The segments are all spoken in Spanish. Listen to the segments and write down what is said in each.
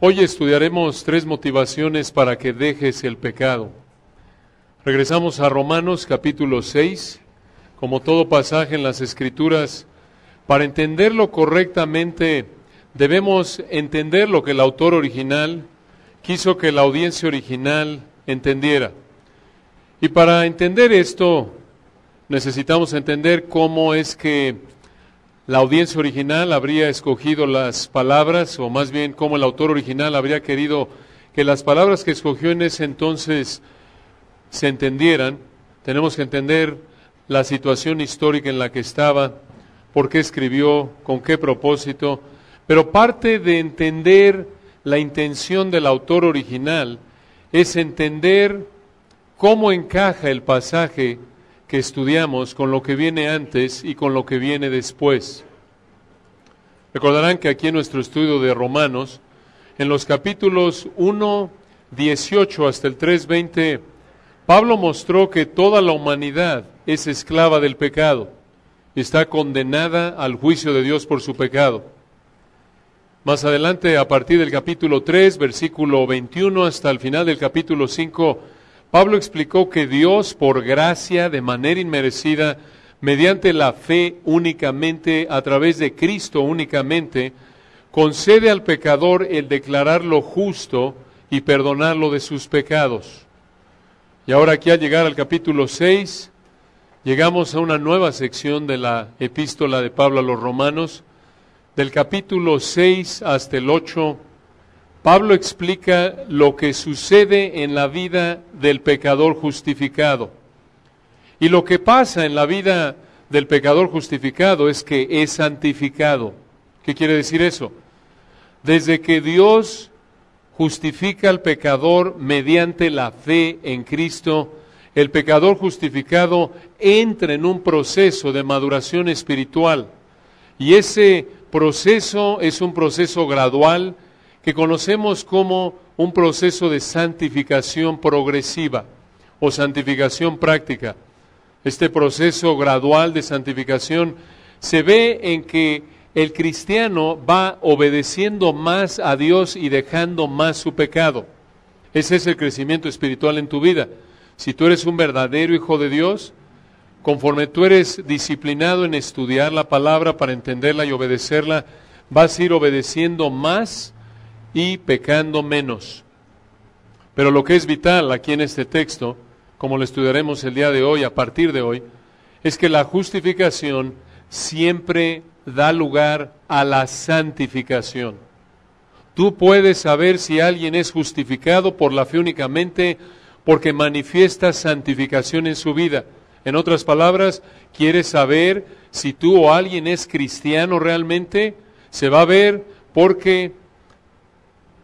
Hoy estudiaremos tres motivaciones para que dejes el pecado. Regresamos a Romanos capítulo 6, como todo pasaje en las Escrituras. Para entenderlo correctamente, debemos entender lo que el autor original quiso que la audiencia original entendiera. Y para entender esto, necesitamos entender cómo es que la audiencia original habría escogido las palabras, o más bien como el autor original habría querido que las palabras que escogió en ese entonces se entendieran, tenemos que entender la situación histórica en la que estaba, por qué escribió, con qué propósito, pero parte de entender la intención del autor original es entender cómo encaja el pasaje que estudiamos con lo que viene antes y con lo que viene después. Recordarán que aquí en nuestro estudio de Romanos, en los capítulos 1, 18 hasta el 20, Pablo mostró que toda la humanidad es esclava del pecado y está condenada al juicio de Dios por su pecado. Más adelante, a partir del capítulo 3, versículo 21 hasta el final del capítulo 5, Pablo explicó que Dios, por gracia, de manera inmerecida, mediante la fe únicamente, a través de Cristo únicamente, concede al pecador el declararlo justo y perdonarlo de sus pecados. Y ahora aquí al llegar al capítulo 6, llegamos a una nueva sección de la epístola de Pablo a los romanos. Del capítulo 6 hasta el 8, Pablo explica lo que sucede en la vida del pecador justificado. Y lo que pasa en la vida del pecador justificado es que es santificado. ¿Qué quiere decir eso? Desde que Dios justifica al pecador mediante la fe en Cristo, el pecador justificado entra en un proceso de maduración espiritual. Y ese proceso es un proceso gradual que conocemos como un proceso de santificación progresiva o santificación práctica este proceso gradual de santificación se ve en que el cristiano va obedeciendo más a Dios y dejando más su pecado. Ese es el crecimiento espiritual en tu vida. Si tú eres un verdadero hijo de Dios, conforme tú eres disciplinado en estudiar la palabra para entenderla y obedecerla, vas a ir obedeciendo más y pecando menos. Pero lo que es vital aquí en este texto como lo estudiaremos el día de hoy, a partir de hoy, es que la justificación siempre da lugar a la santificación. Tú puedes saber si alguien es justificado por la fe únicamente porque manifiesta santificación en su vida. En otras palabras, quieres saber si tú o alguien es cristiano realmente, se va a ver porque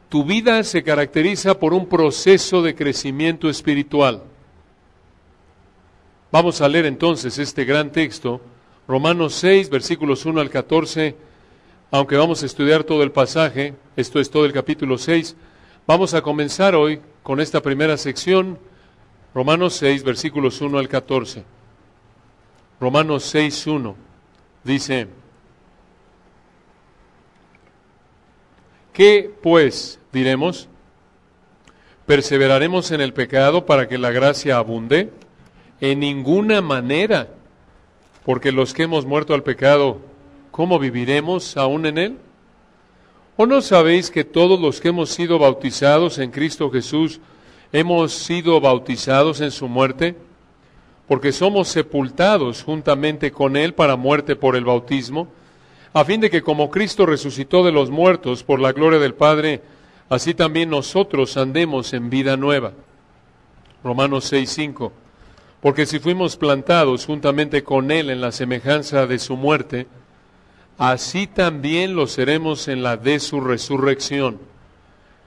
tu vida se caracteriza por un proceso de crecimiento espiritual. Vamos a leer entonces este gran texto, Romanos 6, versículos 1 al 14, aunque vamos a estudiar todo el pasaje, esto es todo el capítulo 6, vamos a comenzar hoy con esta primera sección, Romanos 6, versículos 1 al 14. Romanos 6, 1 dice, ¿qué pues diremos? ¿Perseveraremos en el pecado para que la gracia abunde? en ninguna manera, porque los que hemos muerto al pecado, ¿cómo viviremos aún en él? ¿O no sabéis que todos los que hemos sido bautizados en Cristo Jesús, hemos sido bautizados en su muerte? Porque somos sepultados juntamente con él para muerte por el bautismo, a fin de que como Cristo resucitó de los muertos por la gloria del Padre, así también nosotros andemos en vida nueva. Romanos 6, porque si fuimos plantados juntamente con Él en la semejanza de su muerte, así también lo seremos en la de su resurrección.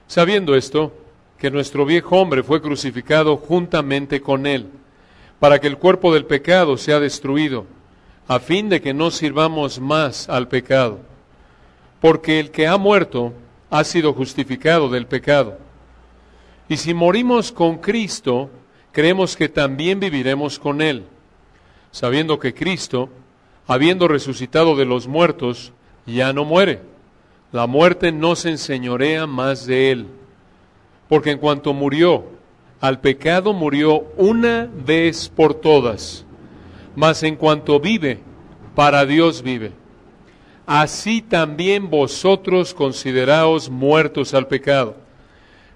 Sabiendo esto, que nuestro viejo hombre fue crucificado juntamente con Él, para que el cuerpo del pecado sea destruido, a fin de que no sirvamos más al pecado. Porque el que ha muerto ha sido justificado del pecado. Y si morimos con Cristo, creemos que también viviremos con Él, sabiendo que Cristo, habiendo resucitado de los muertos, ya no muere. La muerte no se enseñorea más de Él, porque en cuanto murió, al pecado murió una vez por todas, mas en cuanto vive, para Dios vive. Así también vosotros consideraos muertos al pecado,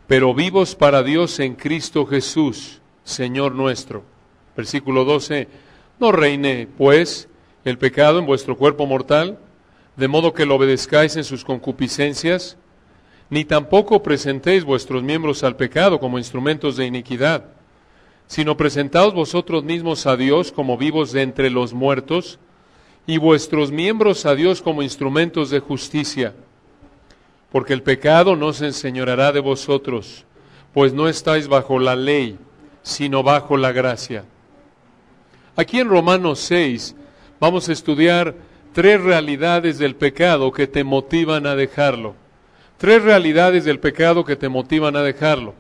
pero vivos para Dios en Cristo Jesús Señor nuestro. Versículo 12, no reine, pues, el pecado en vuestro cuerpo mortal, de modo que lo obedezcáis en sus concupiscencias, ni tampoco presentéis vuestros miembros al pecado como instrumentos de iniquidad, sino presentaos vosotros mismos a Dios como vivos de entre los muertos, y vuestros miembros a Dios como instrumentos de justicia. Porque el pecado no se enseñoreará de vosotros, pues no estáis bajo la ley, sino bajo la gracia. Aquí en Romanos 6 vamos a estudiar tres realidades del pecado que te motivan a dejarlo. Tres realidades del pecado que te motivan a dejarlo.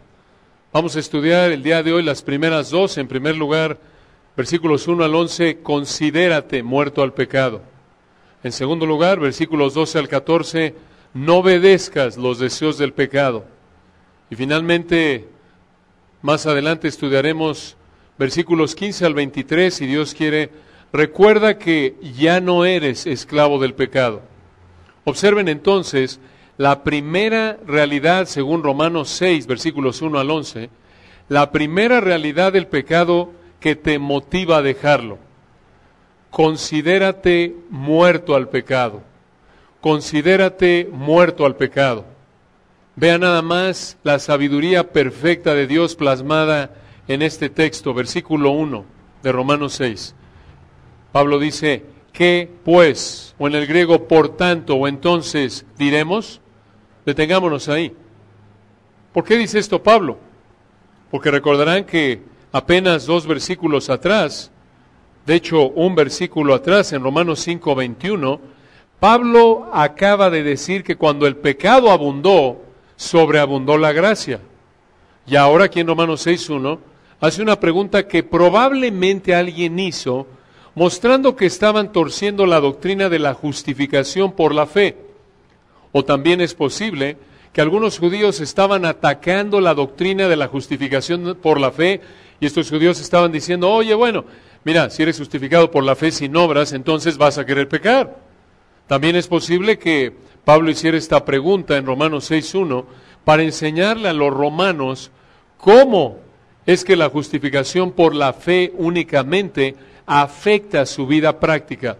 Vamos a estudiar el día de hoy las primeras dos. En primer lugar, versículos 1 al 11, considérate muerto al pecado. En segundo lugar, versículos 12 al 14, no obedezcas los deseos del pecado. Y finalmente, más adelante estudiaremos versículos 15 al 23 y Dios quiere. Recuerda que ya no eres esclavo del pecado. Observen entonces la primera realidad, según Romanos 6, versículos 1 al 11, la primera realidad del pecado que te motiva a dejarlo. Considérate muerto al pecado. Considérate muerto al pecado. Vea nada más la sabiduría perfecta de Dios plasmada en este texto, versículo 1 de Romanos 6. Pablo dice, ¿qué pues? O en el griego, por tanto, o entonces diremos. Detengámonos ahí. ¿Por qué dice esto Pablo? Porque recordarán que apenas dos versículos atrás, de hecho un versículo atrás, en Romanos 5, 21, Pablo acaba de decir que cuando el pecado abundó, sobreabundó la gracia. Y ahora aquí en Romanos 6.1 hace una pregunta que probablemente alguien hizo mostrando que estaban torciendo la doctrina de la justificación por la fe. O también es posible que algunos judíos estaban atacando la doctrina de la justificación por la fe y estos judíos estaban diciendo, oye, bueno, mira, si eres justificado por la fe sin obras, entonces vas a querer pecar. También es posible que Pablo hiciera esta pregunta en Romanos 6.1 para enseñarle a los romanos cómo es que la justificación por la fe únicamente afecta su vida práctica.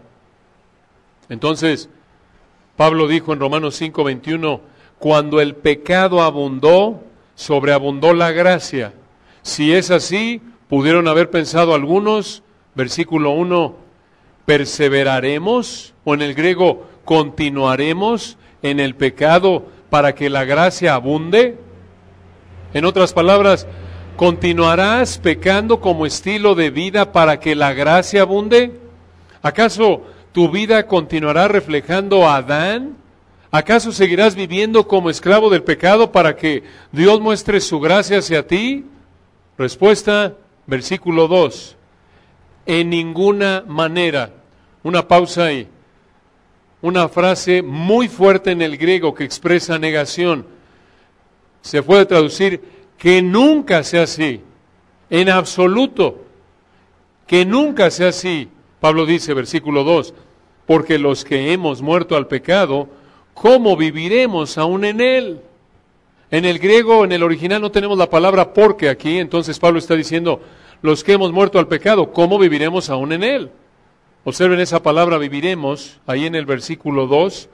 Entonces, Pablo dijo en Romanos 5:21, cuando el pecado abundó, sobreabundó la gracia. Si es así, pudieron haber pensado algunos, versículo 1, perseveraremos, o en el griego, ¿Continuaremos en el pecado para que la gracia abunde? En otras palabras, ¿continuarás pecando como estilo de vida para que la gracia abunde? ¿Acaso tu vida continuará reflejando a Adán? ¿Acaso seguirás viviendo como esclavo del pecado para que Dios muestre su gracia hacia ti? Respuesta, versículo 2. En ninguna manera. Una pausa ahí una frase muy fuerte en el griego que expresa negación. Se puede traducir que nunca sea así, en absoluto, que nunca sea así. Pablo dice, versículo 2, porque los que hemos muerto al pecado, ¿cómo viviremos aún en él? En el griego, en el original, no tenemos la palabra porque aquí, entonces Pablo está diciendo, los que hemos muerto al pecado, ¿cómo viviremos aún en él? Observen esa palabra viviremos, ahí en el versículo 2,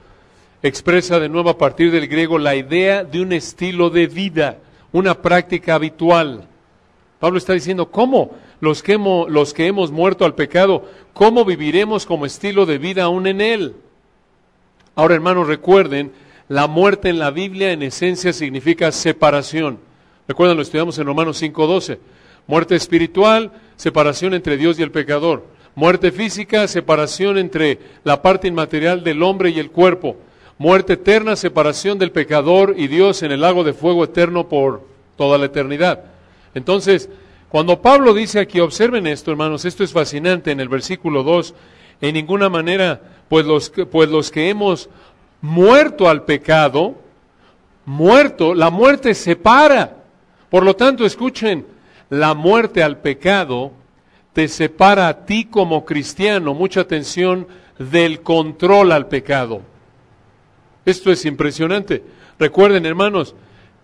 expresa de nuevo a partir del griego la idea de un estilo de vida, una práctica habitual. Pablo está diciendo, ¿cómo? Los que, hemos, los que hemos muerto al pecado, ¿cómo viviremos como estilo de vida aún en él? Ahora, hermanos, recuerden, la muerte en la Biblia en esencia significa separación. Recuerden, lo estudiamos en Romanos 5.12. Muerte espiritual, separación entre Dios y el pecador Muerte física, separación entre la parte inmaterial del hombre y el cuerpo. Muerte eterna, separación del pecador y Dios en el lago de fuego eterno por toda la eternidad. Entonces, cuando Pablo dice aquí, observen esto, hermanos, esto es fascinante en el versículo 2, en ninguna manera, pues los, pues los que hemos muerto al pecado, muerto, la muerte separa. Por lo tanto, escuchen, la muerte al pecado te separa a ti como cristiano, mucha atención, del control al pecado. Esto es impresionante. Recuerden, hermanos,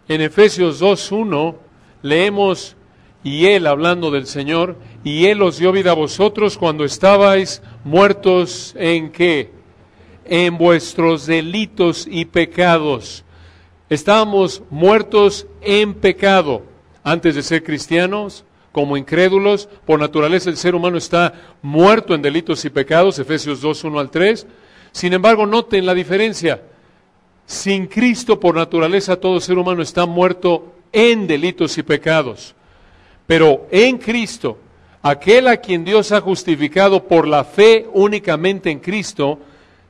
en Efesios 2.1 leemos, y él hablando del Señor, y él os dio vida a vosotros cuando estabais muertos en qué? En vuestros delitos y pecados. Estábamos muertos en pecado antes de ser cristianos, como incrédulos. Por naturaleza el ser humano está muerto en delitos y pecados, Efesios 2, 1 al 3. Sin embargo, noten la diferencia. Sin Cristo, por naturaleza, todo ser humano está muerto en delitos y pecados. Pero en Cristo, aquel a quien Dios ha justificado por la fe únicamente en Cristo,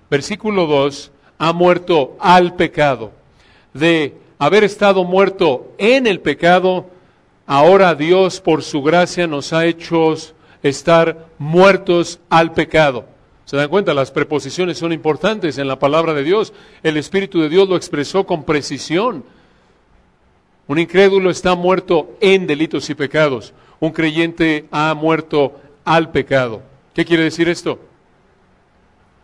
versículo 2, ha muerto al pecado. De haber estado muerto en el pecado, Ahora Dios por su gracia nos ha hecho estar muertos al pecado. ¿Se dan cuenta? Las preposiciones son importantes en la palabra de Dios. El Espíritu de Dios lo expresó con precisión. Un incrédulo está muerto en delitos y pecados. Un creyente ha muerto al pecado. ¿Qué quiere decir esto?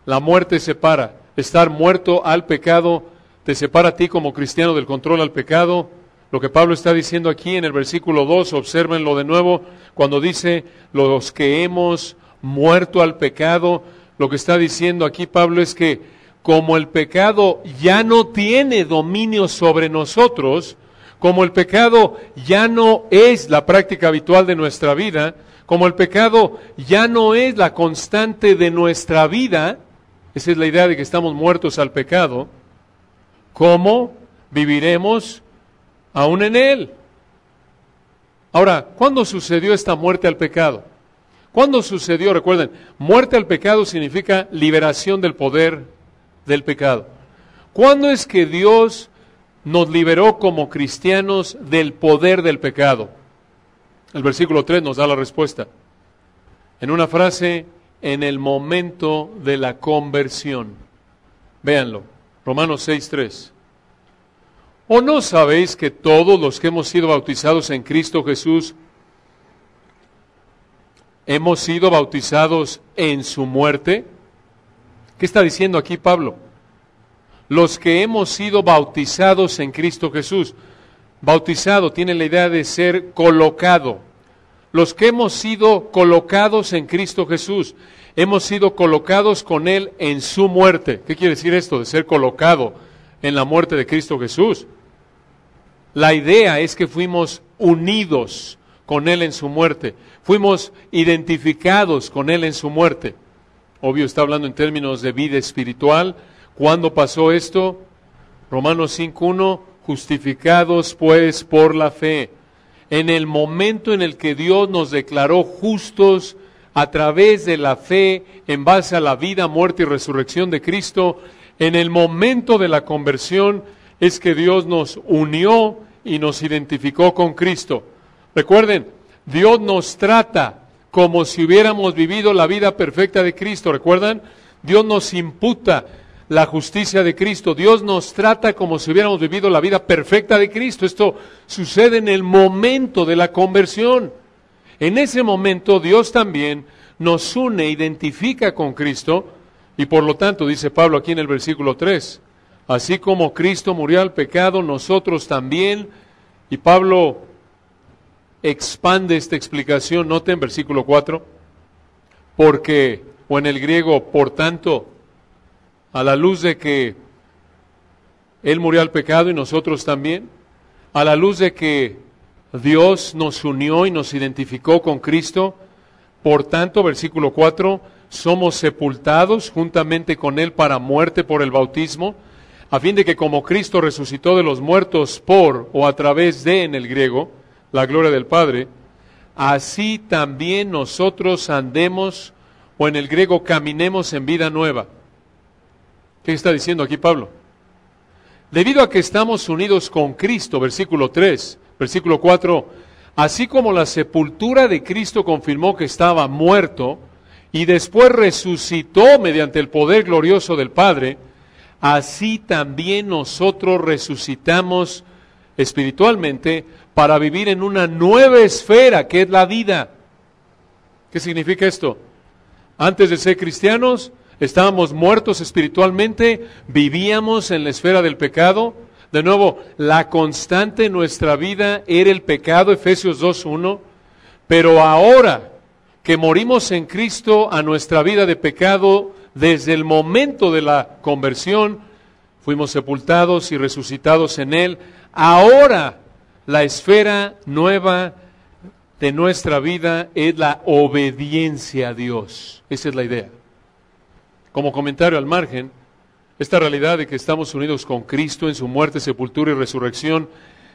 La muerte separa. Estar muerto al pecado te separa a ti como cristiano del control al pecado lo que Pablo está diciendo aquí en el versículo 2, observenlo de nuevo, cuando dice, los que hemos muerto al pecado, lo que está diciendo aquí Pablo es que como el pecado ya no tiene dominio sobre nosotros, como el pecado ya no es la práctica habitual de nuestra vida, como el pecado ya no es la constante de nuestra vida, esa es la idea de que estamos muertos al pecado, ¿cómo viviremos aún en él. Ahora, ¿cuándo sucedió esta muerte al pecado? ¿Cuándo sucedió? Recuerden, muerte al pecado significa liberación del poder del pecado. ¿Cuándo es que Dios nos liberó como cristianos del poder del pecado? El versículo 3 nos da la respuesta. En una frase, en el momento de la conversión. Véanlo, Romanos 6, 3. ¿O no sabéis que todos los que hemos sido bautizados en Cristo Jesús hemos sido bautizados en su muerte? ¿Qué está diciendo aquí Pablo? Los que hemos sido bautizados en Cristo Jesús. Bautizado tiene la idea de ser colocado. Los que hemos sido colocados en Cristo Jesús, hemos sido colocados con Él en su muerte. ¿Qué quiere decir esto de ser colocado en la muerte de Cristo Jesús? La idea es que fuimos unidos con Él en su muerte, fuimos identificados con Él en su muerte. Obvio está hablando en términos de vida espiritual. ¿Cuándo pasó esto? Romanos 5.1, justificados pues por la fe. En el momento en el que Dios nos declaró justos a través de la fe en base a la vida, muerte y resurrección de Cristo, en el momento de la conversión es que Dios nos unió y nos identificó con Cristo. Recuerden, Dios nos trata como si hubiéramos vivido la vida perfecta de Cristo. ¿Recuerdan? Dios nos imputa la justicia de Cristo. Dios nos trata como si hubiéramos vivido la vida perfecta de Cristo. Esto sucede en el momento de la conversión. En ese momento Dios también nos une, identifica con Cristo y por lo tanto, dice Pablo aquí en el versículo 3, Así como Cristo murió al pecado, nosotros también. Y Pablo expande esta explicación, en versículo 4, porque, o en el griego, por tanto, a la luz de que Él murió al pecado y nosotros también, a la luz de que Dios nos unió y nos identificó con Cristo, por tanto, versículo 4, somos sepultados juntamente con Él para muerte por el bautismo, a fin de que como Cristo resucitó de los muertos por o a través de en el griego, la gloria del Padre, así también nosotros andemos o en el griego caminemos en vida nueva. ¿Qué está diciendo aquí Pablo? Debido a que estamos unidos con Cristo, versículo 3, versículo 4, así como la sepultura de Cristo confirmó que estaba muerto y después resucitó mediante el poder glorioso del Padre, así también nosotros resucitamos espiritualmente para vivir en una nueva esfera que es la vida. ¿Qué significa esto? Antes de ser cristianos, estábamos muertos espiritualmente, vivíamos en la esfera del pecado. De nuevo, la constante en nuestra vida era el pecado, Efesios 2.1, pero ahora que morimos en Cristo a nuestra vida de pecado, desde el momento de la conversión, fuimos sepultados y resucitados en Él. Ahora la esfera nueva de nuestra vida es la obediencia a Dios. Esa es la idea. Como comentario al margen, esta realidad de que estamos unidos con Cristo en su muerte, sepultura y resurrección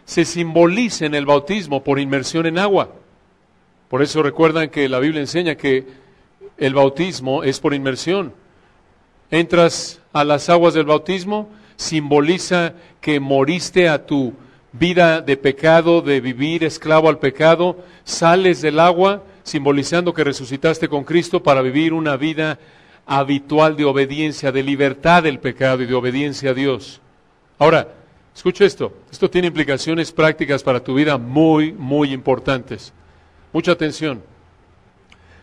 se simboliza en el bautismo por inmersión en agua. Por eso recuerdan que la Biblia enseña que el bautismo es por inmersión entras a las aguas del bautismo, simboliza que moriste a tu vida de pecado, de vivir esclavo al pecado, sales del agua, simbolizando que resucitaste con Cristo para vivir una vida habitual de obediencia, de libertad del pecado y de obediencia a Dios. Ahora, escucha esto, esto tiene implicaciones prácticas para tu vida muy, muy importantes. Mucha atención.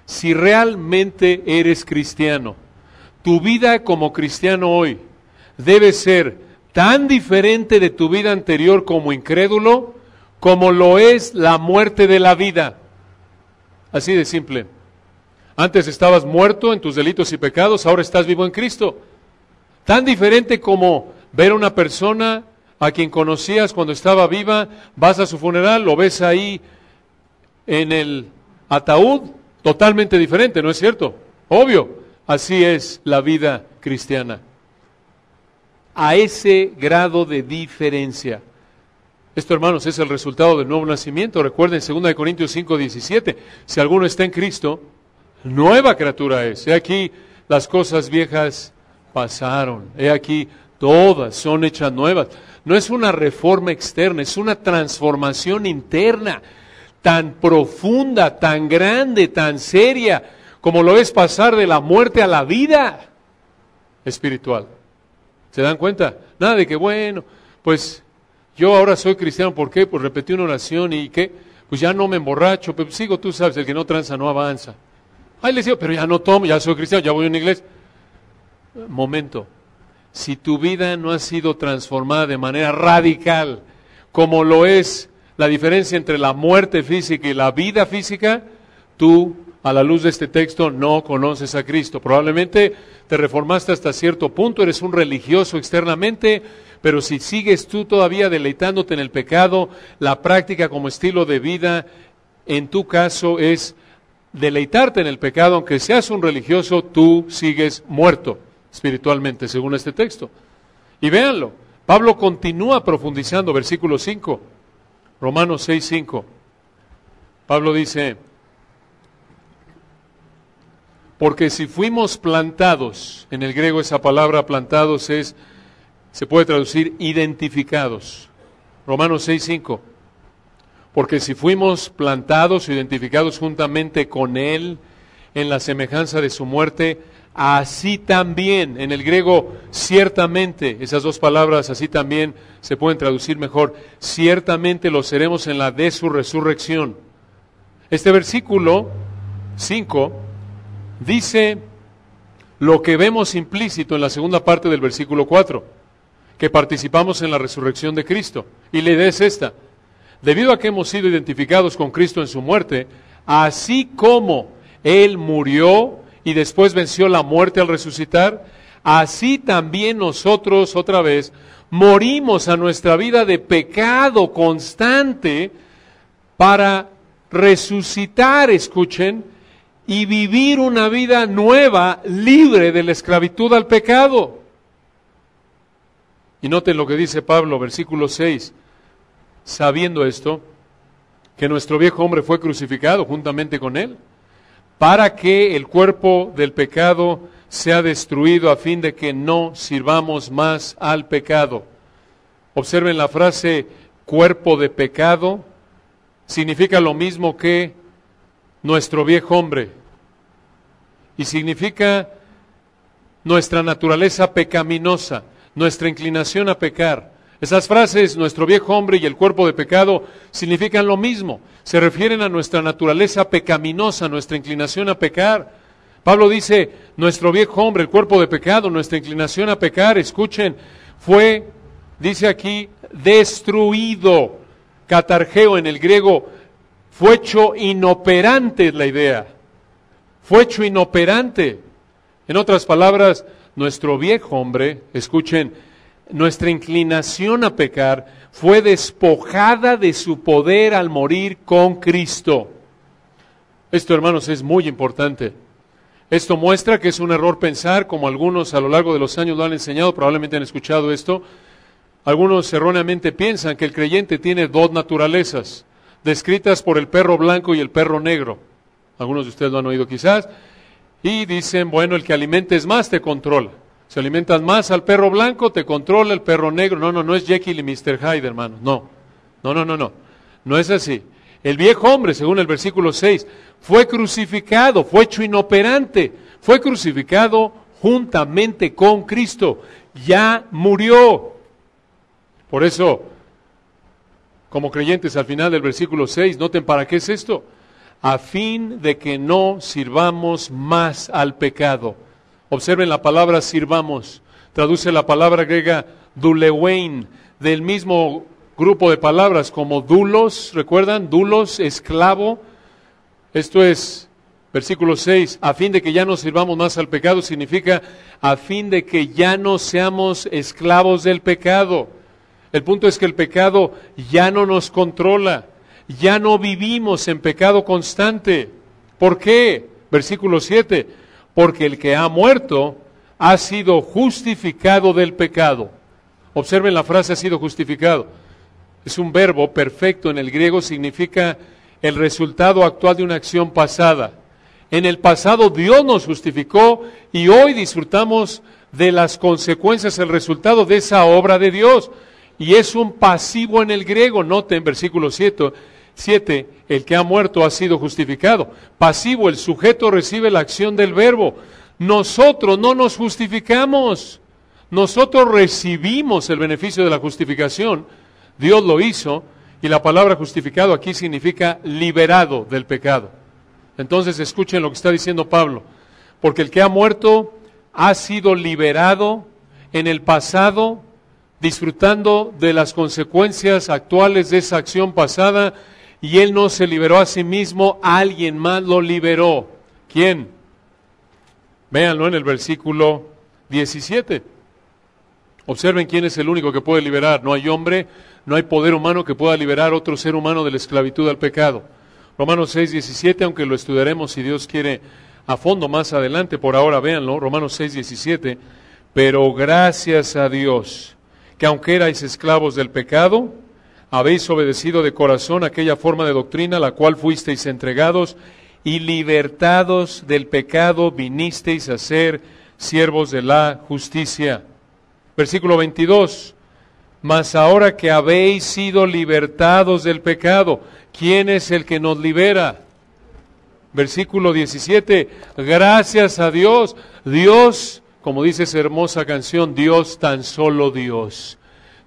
Si realmente eres cristiano, tu vida como cristiano hoy debe ser tan diferente de tu vida anterior como incrédulo, como lo es la muerte de la vida. Así de simple. Antes estabas muerto en tus delitos y pecados, ahora estás vivo en Cristo. Tan diferente como ver a una persona a quien conocías cuando estaba viva, vas a su funeral, lo ves ahí en el ataúd, totalmente diferente, ¿no es cierto? Obvio. Así es la vida cristiana. A ese grado de diferencia. Esto, hermanos, es el resultado del nuevo nacimiento. Recuerden 2 Corintios 5, 17. Si alguno está en Cristo, nueva criatura es. He aquí, las cosas viejas pasaron. He aquí, todas son hechas nuevas. No es una reforma externa, es una transformación interna tan profunda, tan grande, tan seria como lo es pasar de la muerte a la vida espiritual. ¿Se dan cuenta? Nada de que, bueno, pues yo ahora soy cristiano, ¿por qué? Pues repetí una oración y qué, pues ya no me emborracho, pero pues sigo, tú sabes, el que no tranza no avanza. Ahí les digo, pero ya no tomo, ya soy cristiano, ya voy a una iglesia. Momento, si tu vida no ha sido transformada de manera radical, como lo es la diferencia entre la muerte física y la vida física, tú a la luz de este texto no conoces a Cristo. Probablemente te reformaste hasta cierto punto, eres un religioso externamente, pero si sigues tú todavía deleitándote en el pecado, la práctica como estilo de vida, en tu caso es deleitarte en el pecado, aunque seas un religioso, tú sigues muerto espiritualmente, según este texto. Y véanlo, Pablo continúa profundizando, versículo 5, Romanos 6, 5. Pablo dice, porque si fuimos plantados, en el griego esa palabra plantados es, se puede traducir identificados. Romanos 5 Porque si fuimos plantados, identificados juntamente con Él, en la semejanza de su muerte, así también, en el griego ciertamente, esas dos palabras así también se pueden traducir mejor, ciertamente lo seremos en la de su resurrección. Este versículo 5 dice lo que vemos implícito en la segunda parte del versículo 4, que participamos en la resurrección de Cristo. Y la idea es esta, debido a que hemos sido identificados con Cristo en su muerte, así como Él murió y después venció la muerte al resucitar, así también nosotros otra vez morimos a nuestra vida de pecado constante para resucitar, escuchen, y vivir una vida nueva, libre de la esclavitud al pecado. Y noten lo que dice Pablo, versículo 6, sabiendo esto, que nuestro viejo hombre fue crucificado juntamente con él, para que el cuerpo del pecado sea destruido a fin de que no sirvamos más al pecado. Observen la frase cuerpo de pecado, significa lo mismo que nuestro viejo hombre y significa nuestra naturaleza pecaminosa, nuestra inclinación a pecar. Esas frases, nuestro viejo hombre y el cuerpo de pecado, significan lo mismo. Se refieren a nuestra naturaleza pecaminosa, nuestra inclinación a pecar. Pablo dice, nuestro viejo hombre, el cuerpo de pecado, nuestra inclinación a pecar, escuchen, fue, dice aquí, destruido. Catargeo en el griego fue hecho inoperante la idea, fue hecho inoperante. En otras palabras, nuestro viejo hombre, escuchen, nuestra inclinación a pecar fue despojada de su poder al morir con Cristo. Esto, hermanos, es muy importante. Esto muestra que es un error pensar, como algunos a lo largo de los años lo han enseñado, probablemente han escuchado esto. Algunos erróneamente piensan que el creyente tiene dos naturalezas descritas por el perro blanco y el perro negro. Algunos de ustedes lo han oído quizás. Y dicen, bueno, el que alimentes más te controla. Si alimentas más al perro blanco, te controla el perro negro. No, no, no es Jekyll y Mr. Hyde, hermano No, no, no, no, no. No es así. El viejo hombre, según el versículo 6, fue crucificado, fue hecho inoperante, fue crucificado juntamente con Cristo. Ya murió. Por eso como creyentes al final del versículo 6. Noten para qué es esto. A fin de que no sirvamos más al pecado. Observen la palabra sirvamos. Traduce la palabra griega dulewein, del mismo grupo de palabras como dulos, ¿recuerdan? Dulos, esclavo. Esto es versículo 6, a fin de que ya no sirvamos más al pecado, significa a fin de que ya no seamos esclavos del pecado. El punto es que el pecado ya no nos controla, ya no vivimos en pecado constante. ¿Por qué? Versículo 7, porque el que ha muerto ha sido justificado del pecado. Observen la frase ha sido justificado. Es un verbo perfecto en el griego, significa el resultado actual de una acción pasada. En el pasado Dios nos justificó y hoy disfrutamos de las consecuencias, el resultado de esa obra de Dios y es un pasivo en el griego. en versículo 7, 7, el que ha muerto ha sido justificado. Pasivo, el sujeto recibe la acción del verbo. Nosotros no nos justificamos. Nosotros recibimos el beneficio de la justificación. Dios lo hizo y la palabra justificado aquí significa liberado del pecado. Entonces escuchen lo que está diciendo Pablo. Porque el que ha muerto ha sido liberado en el pasado disfrutando de las consecuencias actuales de esa acción pasada y él no se liberó a sí mismo, alguien más lo liberó. ¿Quién? Véanlo en el versículo 17. Observen quién es el único que puede liberar. No hay hombre, no hay poder humano que pueda liberar a otro ser humano de la esclavitud al pecado. Romanos 6, 17, aunque lo estudiaremos si Dios quiere a fondo más adelante, por ahora véanlo, Romanos 6, 17, pero gracias a Dios que aunque erais esclavos del pecado, habéis obedecido de corazón aquella forma de doctrina a la cual fuisteis entregados y libertados del pecado vinisteis a ser siervos de la justicia. Versículo 22. Mas ahora que habéis sido libertados del pecado, ¿quién es el que nos libera? Versículo 17. Gracias a Dios. Dios como dice esa hermosa canción, Dios tan solo Dios.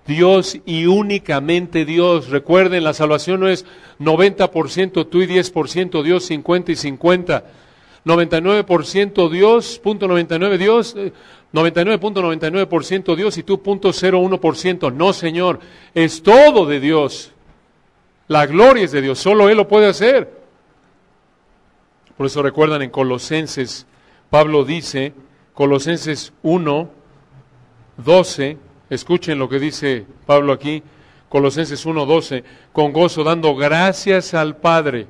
Dios y únicamente Dios. Recuerden, la salvación no es 90% tú y 10% Dios, 50 y 50. 99% Dios, punto 99 Dios, 99.99% eh, Dios y tú punto 0.1%. No, Señor, es todo de Dios. La gloria es de Dios, solo Él lo puede hacer. Por eso recuerdan en Colosenses, Pablo dice, Colosenses 1, 12, escuchen lo que dice Pablo aquí, Colosenses 1, 12, con gozo dando gracias al Padre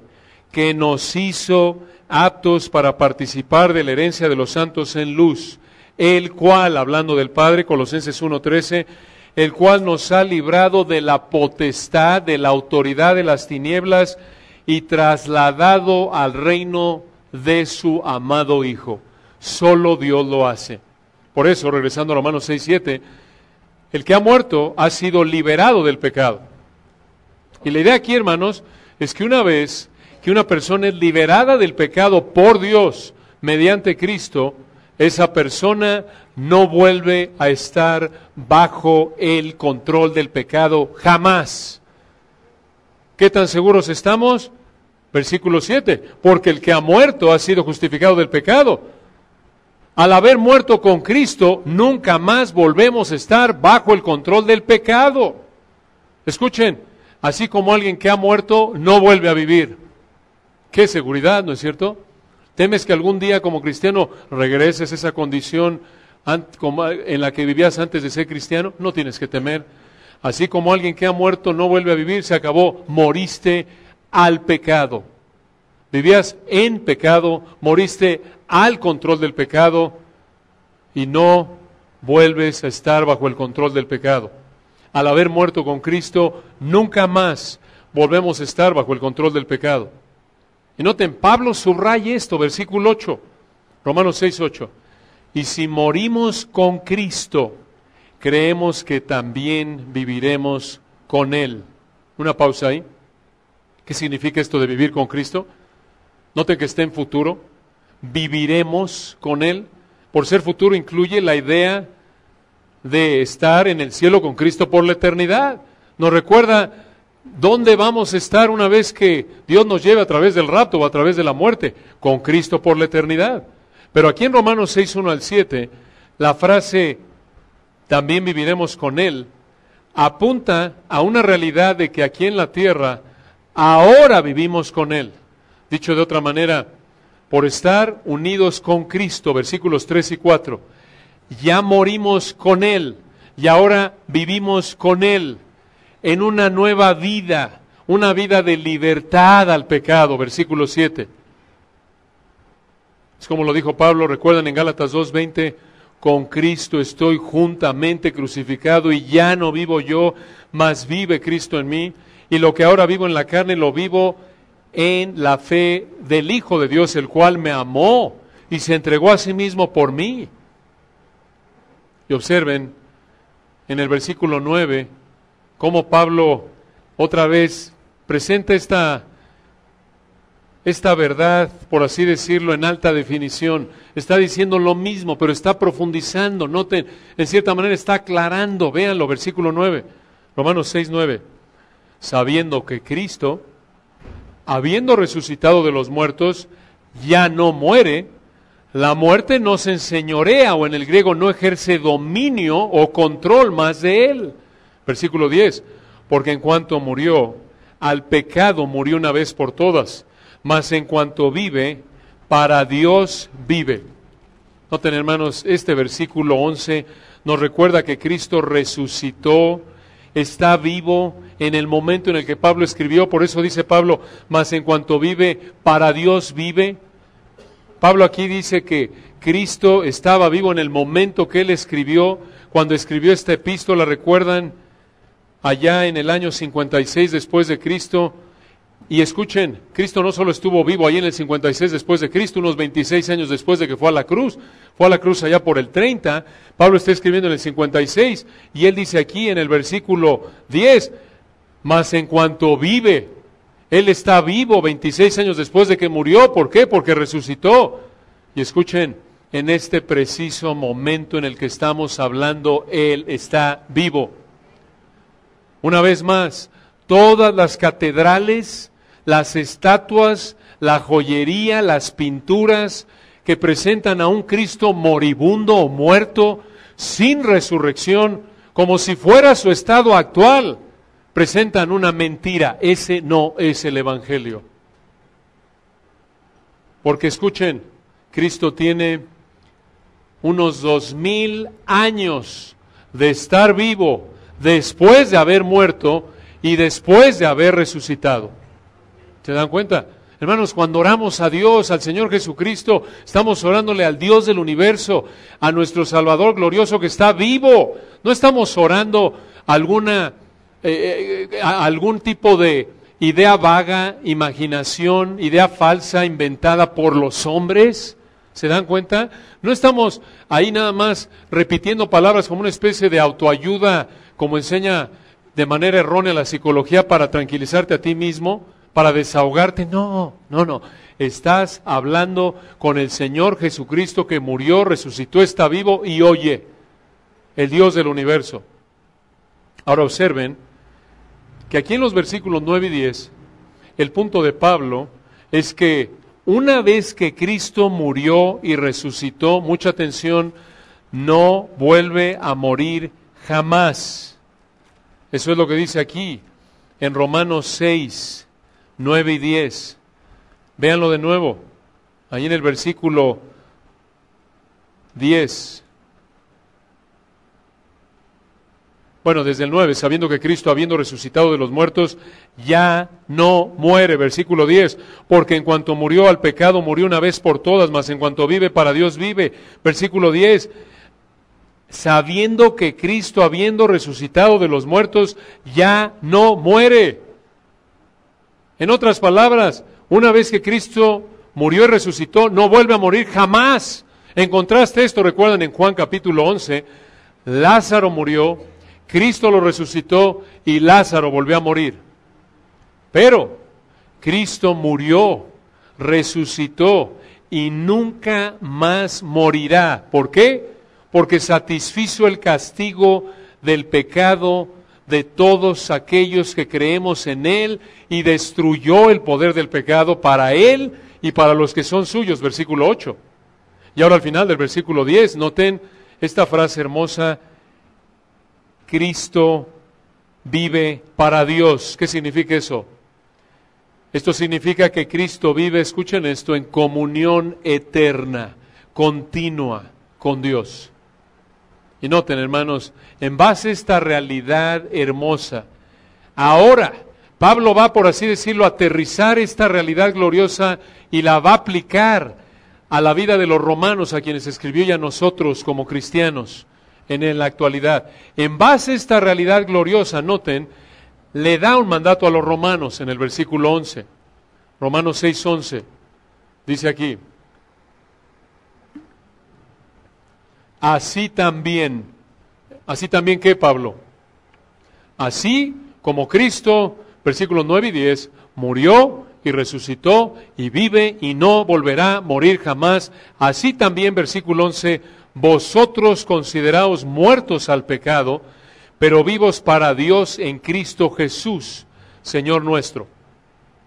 que nos hizo aptos para participar de la herencia de los santos en luz, el cual, hablando del Padre, Colosenses 1, 13, el cual nos ha librado de la potestad, de la autoridad de las tinieblas y trasladado al reino de su amado Hijo. Solo Dios lo hace. Por eso, regresando a Romanos 6, 7, el que ha muerto ha sido liberado del pecado. Y la idea aquí, hermanos, es que una vez que una persona es liberada del pecado por Dios mediante Cristo, esa persona no vuelve a estar bajo el control del pecado jamás. ¿Qué tan seguros estamos? Versículo 7, porque el que ha muerto ha sido justificado del pecado al haber muerto con Cristo, nunca más volvemos a estar bajo el control del pecado. Escuchen, así como alguien que ha muerto no vuelve a vivir. Qué seguridad, ¿no es cierto? ¿Temes que algún día como cristiano regreses a esa condición en la que vivías antes de ser cristiano? No tienes que temer. Así como alguien que ha muerto no vuelve a vivir, se acabó, moriste al pecado. Vivías en pecado, moriste al control del pecado y no vuelves a estar bajo el control del pecado. Al haber muerto con Cristo, nunca más volvemos a estar bajo el control del pecado. Y noten, Pablo subraya esto, versículo 8, Romanos 6, 8. Y si morimos con Cristo, creemos que también viviremos con Él. Una pausa ahí. ¿Qué significa esto de vivir con Cristo? Note que está en futuro. Viviremos con Él. Por ser futuro incluye la idea de estar en el cielo con Cristo por la eternidad. Nos recuerda dónde vamos a estar una vez que Dios nos lleve a través del rapto o a través de la muerte, con Cristo por la eternidad. Pero aquí en Romanos 6, 1 al 7, la frase también viviremos con Él apunta a una realidad de que aquí en la tierra ahora vivimos con Él. Dicho de otra manera, por estar unidos con Cristo, versículos 3 y 4, ya morimos con Él y ahora vivimos con Él en una nueva vida, una vida de libertad al pecado, versículo 7. Es como lo dijo Pablo, recuerdan en Gálatas 2:20, con Cristo estoy juntamente crucificado y ya no vivo yo, mas vive Cristo en mí. Y lo que ahora vivo en la carne lo vivo en la fe del Hijo de Dios, el cual me amó y se entregó a sí mismo por mí. Y observen en el versículo 9 cómo Pablo otra vez presenta esta, esta verdad, por así decirlo, en alta definición. Está diciendo lo mismo, pero está profundizando, noten, en cierta manera está aclarando, lo versículo 9, Romanos 6, 9, sabiendo que Cristo habiendo resucitado de los muertos, ya no muere, la muerte no se enseñorea o en el griego no ejerce dominio o control más de él. Versículo 10, porque en cuanto murió, al pecado murió una vez por todas, mas en cuanto vive, para Dios vive. Noten hermanos, este versículo 11 nos recuerda que Cristo resucitó está vivo en el momento en el que Pablo escribió. Por eso dice Pablo, mas en cuanto vive, para Dios vive. Pablo aquí dice que Cristo estaba vivo en el momento que él escribió. Cuando escribió esta epístola, recuerdan, allá en el año 56 después de Cristo, y escuchen, Cristo no solo estuvo vivo ahí en el 56 después de Cristo, unos 26 años después de que fue a la cruz, fue a la cruz allá por el 30, Pablo está escribiendo en el 56 y él dice aquí en el versículo 10, mas en cuanto vive, él está vivo 26 años después de que murió, ¿por qué? Porque resucitó. Y escuchen, en este preciso momento en el que estamos hablando, Él está vivo. Una vez más, todas las catedrales las estatuas, la joyería, las pinturas que presentan a un Cristo moribundo o muerto, sin resurrección, como si fuera su estado actual, presentan una mentira. Ese no es el Evangelio. Porque escuchen, Cristo tiene unos dos mil años de estar vivo después de haber muerto y después de haber resucitado. ¿Se dan cuenta? Hermanos, cuando oramos a Dios, al Señor Jesucristo, estamos orándole al Dios del universo, a nuestro Salvador glorioso que está vivo. No estamos orando alguna, eh, eh, algún tipo de idea vaga, imaginación, idea falsa inventada por los hombres. ¿Se dan cuenta? No estamos ahí nada más repitiendo palabras como una especie de autoayuda, como enseña de manera errónea la psicología para tranquilizarte a ti mismo para desahogarte. No, no, no. Estás hablando con el Señor Jesucristo que murió, resucitó, está vivo y oye, el Dios del universo. Ahora observen que aquí en los versículos 9 y 10, el punto de Pablo es que una vez que Cristo murió y resucitó, mucha atención, no vuelve a morir jamás. Eso es lo que dice aquí en Romanos 6. 9 y 10. Véanlo de nuevo, ahí en el versículo 10. Bueno, desde el 9, sabiendo que Cristo, habiendo resucitado de los muertos, ya no muere, versículo 10, porque en cuanto murió al pecado, murió una vez por todas, mas en cuanto vive, para Dios vive, versículo 10, sabiendo que Cristo, habiendo resucitado de los muertos, ya no muere. En otras palabras, una vez que Cristo murió y resucitó, no vuelve a morir jamás. En contraste esto, recuerdan en Juan capítulo 11, Lázaro murió, Cristo lo resucitó y Lázaro volvió a morir. Pero Cristo murió, resucitó y nunca más morirá. ¿Por qué? Porque satisfizo el castigo del pecado de todos aquellos que creemos en Él y destruyó el poder del pecado para Él y para los que son suyos, versículo 8. Y ahora al final del versículo 10, noten esta frase hermosa, Cristo vive para Dios. ¿Qué significa eso? Esto significa que Cristo vive, escuchen esto, en comunión eterna, continua con Dios. Y noten, hermanos, en base a esta realidad hermosa, ahora Pablo va, por así decirlo, a aterrizar esta realidad gloriosa y la va a aplicar a la vida de los romanos, a quienes escribió y a nosotros como cristianos en la actualidad. En base a esta realidad gloriosa, noten, le da un mandato a los romanos en el versículo 11. Romanos 6:11. Dice aquí, Así también, así también que Pablo, así como Cristo, versículos 9 y 10, murió y resucitó y vive y no volverá a morir jamás, así también, versículo 11, vosotros consideraos muertos al pecado, pero vivos para Dios en Cristo Jesús, Señor nuestro.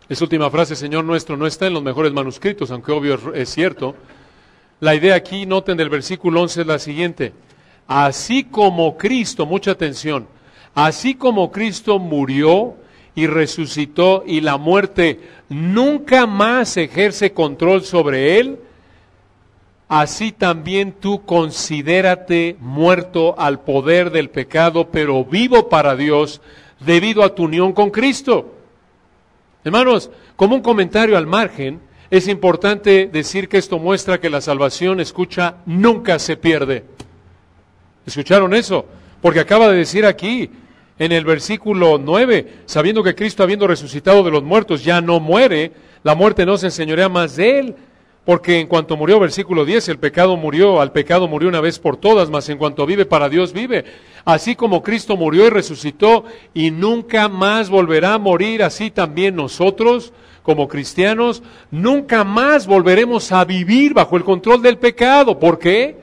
Esa última frase, Señor nuestro, no está en los mejores manuscritos, aunque obvio es cierto. La idea aquí, noten del versículo 11, es la siguiente. Así como Cristo, mucha atención, así como Cristo murió y resucitó y la muerte nunca más ejerce control sobre él, así también tú considérate muerto al poder del pecado, pero vivo para Dios debido a tu unión con Cristo. Hermanos, como un comentario al margen, es importante decir que esto muestra que la salvación, escucha, nunca se pierde. ¿Escucharon eso? Porque acaba de decir aquí, en el versículo 9, sabiendo que Cristo habiendo resucitado de los muertos ya no muere, la muerte no se enseñorea más de él, porque en cuanto murió, versículo 10, el pecado murió, al pecado murió una vez por todas, mas en cuanto vive, para Dios vive. Así como Cristo murió y resucitó y nunca más volverá a morir, así también nosotros como cristianos, nunca más volveremos a vivir bajo el control del pecado. ¿Por qué?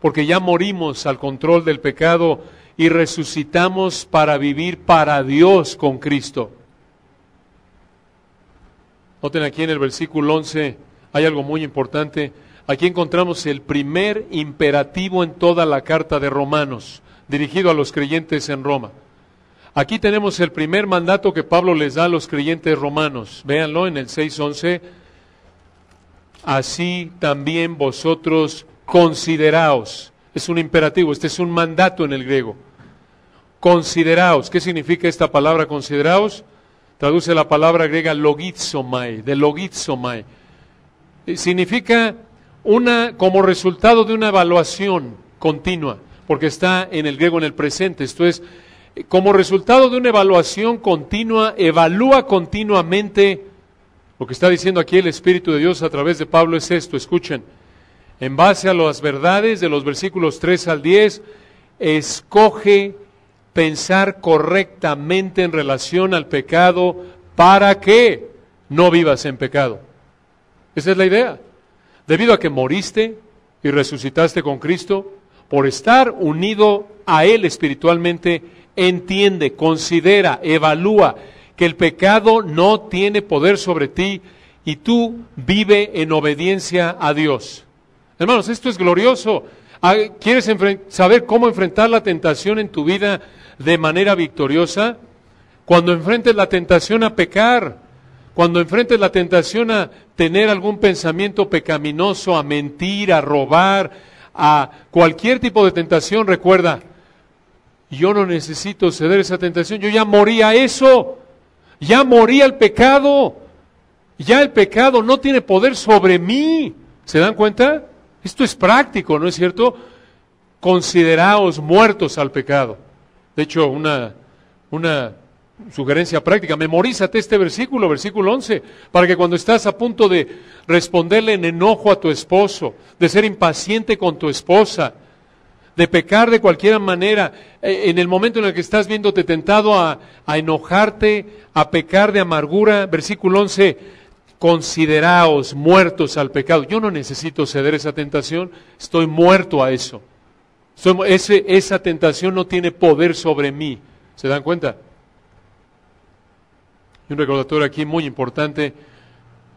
Porque ya morimos al control del pecado y resucitamos para vivir para Dios con Cristo. Noten aquí en el versículo 11 hay algo muy importante. Aquí encontramos el primer imperativo en toda la carta de Romanos, dirigido a los creyentes en Roma. Aquí tenemos el primer mandato que Pablo les da a los creyentes romanos. Véanlo en el 6.11. Así también vosotros consideraos. Es un imperativo, este es un mandato en el griego. Consideraos. ¿Qué significa esta palabra consideraos? Traduce la palabra griega logizomai, de logizomai. Eh, significa una, como resultado de una evaluación continua, porque está en el griego en el presente. Esto es, como resultado de una evaluación continua, evalúa continuamente lo que está diciendo aquí el Espíritu de Dios a través de Pablo es esto, escuchen, en base a las verdades de los versículos 3 al 10, escoge pensar correctamente en relación al pecado para que no vivas en pecado. Esa es la idea. Debido a que moriste y resucitaste con Cristo, por estar unido a Él espiritualmente, entiende, considera, evalúa que el pecado no tiene poder sobre ti y tú vive en obediencia a Dios. Hermanos, esto es glorioso. Ah, ¿Quieres saber cómo enfrentar la tentación en tu vida de manera victoriosa? Cuando enfrentes la tentación a pecar, cuando enfrentes la tentación a tener algún pensamiento pecaminoso, a mentir, a robar, a cualquier tipo de tentación, recuerda, yo no necesito ceder esa tentación, yo ya morí a eso, ya morí al pecado, ya el pecado no tiene poder sobre mí. ¿Se dan cuenta? Esto es práctico, ¿no es cierto? Consideraos muertos al pecado. De hecho, una, una sugerencia práctica, memorízate este versículo, versículo 11, para que cuando estás a punto de responderle en enojo a tu esposo, de ser impaciente con tu esposa, de pecar de cualquier manera, eh, en el momento en el que estás viéndote tentado a, enojarte, a pecar de amargura, versículo 11, consideraos muertos al pecado. Yo no necesito ceder esa tentación, estoy muerto a eso. esa tentación no tiene poder sobre mí. ¿Se dan cuenta? Y un recordatorio aquí muy importante.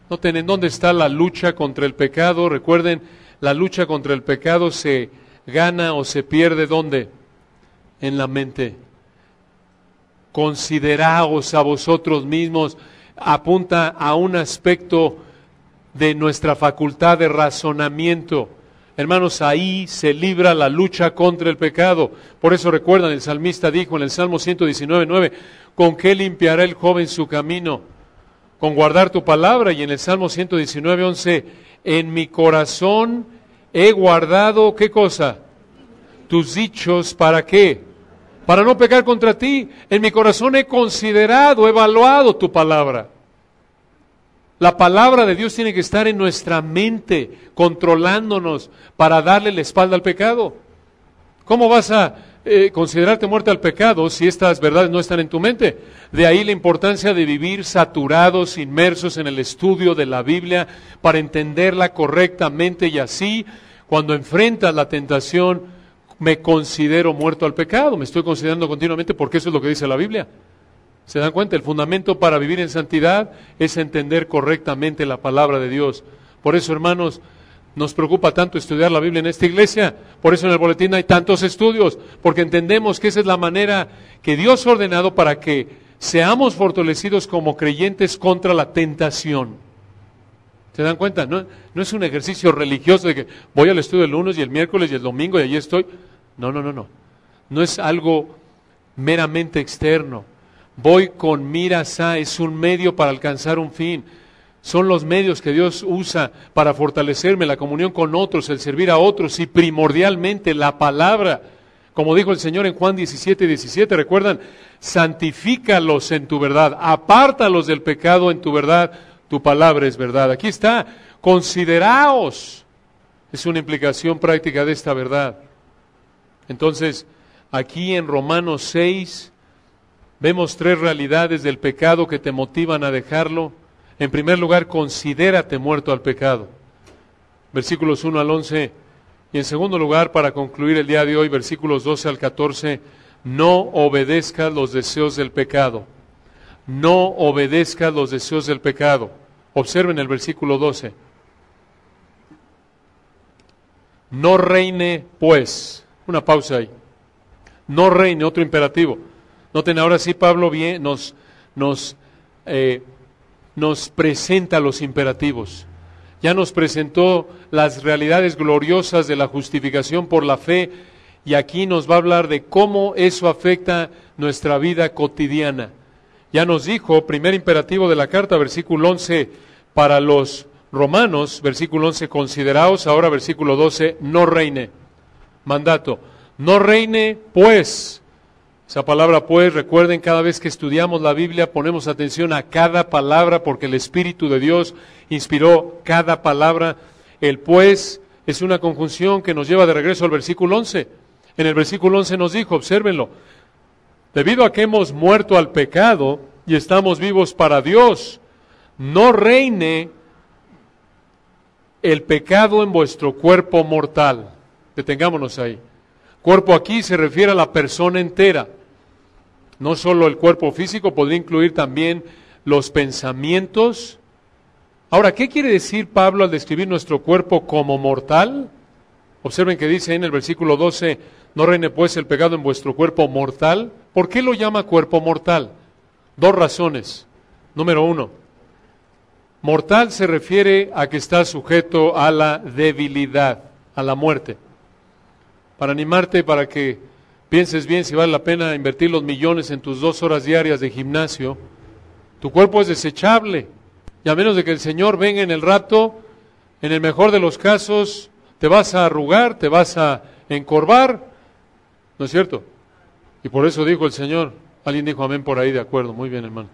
Noten en dónde está la lucha contra el pecado. Recuerden, la lucha contra el pecado se gana o se pierde dónde? En la mente. Consideraos a vosotros mismos, apunta a un aspecto de nuestra facultad de razonamiento. Hermanos, ahí se libra la lucha contra el pecado. Por eso recuerdan, el salmista dijo en el Salmo 119, 9, ¿con qué limpiará el joven su camino? Con guardar tu palabra. Y en el Salmo 119, 11, en mi corazón he guardado qué cosa? Tus dichos para qué? Para no pecar contra ti. En mi corazón he considerado, he evaluado tu palabra. La palabra de Dios tiene que estar en nuestra mente, controlándonos para darle la espalda al pecado. ¿Cómo vas a eh, considerarte muerto al pecado si estas verdades no están en tu mente? De ahí la importancia de vivir saturados, inmersos en el estudio de la Biblia para entenderla correctamente y así, cuando enfrentas la tentación, me considero muerto al pecado, me estoy considerando continuamente porque eso es lo que dice la Biblia. ¿Se dan cuenta? El fundamento para vivir en santidad es entender correctamente la palabra de Dios. Por eso, hermanos, nos preocupa tanto estudiar la Biblia en esta iglesia, por eso en el boletín hay tantos estudios, porque entendemos que esa es la manera que Dios ha ordenado para que seamos fortalecidos como creyentes contra la tentación. ¿Se dan cuenta? No, es un ejercicio religioso de que voy al estudio el lunes y el miércoles y el domingo y allí estoy. No, no, no, no. No es algo meramente externo. Voy con miras a, es un medio para alcanzar un fin son los medios que Dios usa para fortalecerme, la comunión con otros, el servir a otros y primordialmente la palabra. Como dijo el Señor en Juan 17, 17, recuerdan, santifícalos en tu verdad, apártalos del pecado en tu verdad, tu palabra es verdad. Aquí está, consideraos. Es una implicación práctica de esta verdad. Entonces, aquí en Romanos 6 vemos tres realidades del pecado que te motivan a dejarlo en primer lugar, considérate muerto al pecado. Versículos 1 al 11. Y en segundo lugar, para concluir el día de hoy, versículos 12 al 14, no obedezca los deseos del pecado. No obedezca los deseos del pecado. Observen el versículo 12. No reine, pues. Una pausa ahí. No reine, otro imperativo. Noten, ahora sí Pablo bien, nos, nos eh, nos presenta los imperativos. Ya nos presentó las realidades gloriosas de la justificación por la fe y aquí nos va a hablar de cómo eso afecta nuestra vida cotidiana. Ya nos dijo, primer imperativo de la carta, versículo 11, para los romanos, versículo 11, consideraos, ahora versículo 12, no reine. Mandato, no reine pues esa palabra pues, recuerden, cada vez que estudiamos la Biblia ponemos atención a cada palabra porque el Espíritu de Dios inspiró cada palabra. El pues es una conjunción que nos lleva de regreso al versículo 11. En el versículo 11 nos dijo, obsérvenlo, debido a que hemos muerto al pecado y estamos vivos para Dios, no reine el pecado en vuestro cuerpo mortal. Detengámonos ahí. Cuerpo aquí se refiere a la persona entera no solo el cuerpo físico, podría incluir también los pensamientos. Ahora, ¿qué quiere decir Pablo al describir nuestro cuerpo como mortal? Observen que dice en el versículo 12, no reine pues el pecado en vuestro cuerpo mortal. ¿Por qué lo llama cuerpo mortal? Dos razones. Número uno, mortal se refiere a que está sujeto a la debilidad, a la muerte. Para animarte, para que pienses bien si vale la pena invertir los millones en tus dos horas diarias de gimnasio. Tu cuerpo es desechable. Y a menos de que el Señor venga en el rato, en el mejor de los casos, te vas a arrugar, te vas a encorvar. ¿No es cierto? Y por eso dijo el Señor. Alguien dijo amén por ahí, de acuerdo. Muy bien, hermano.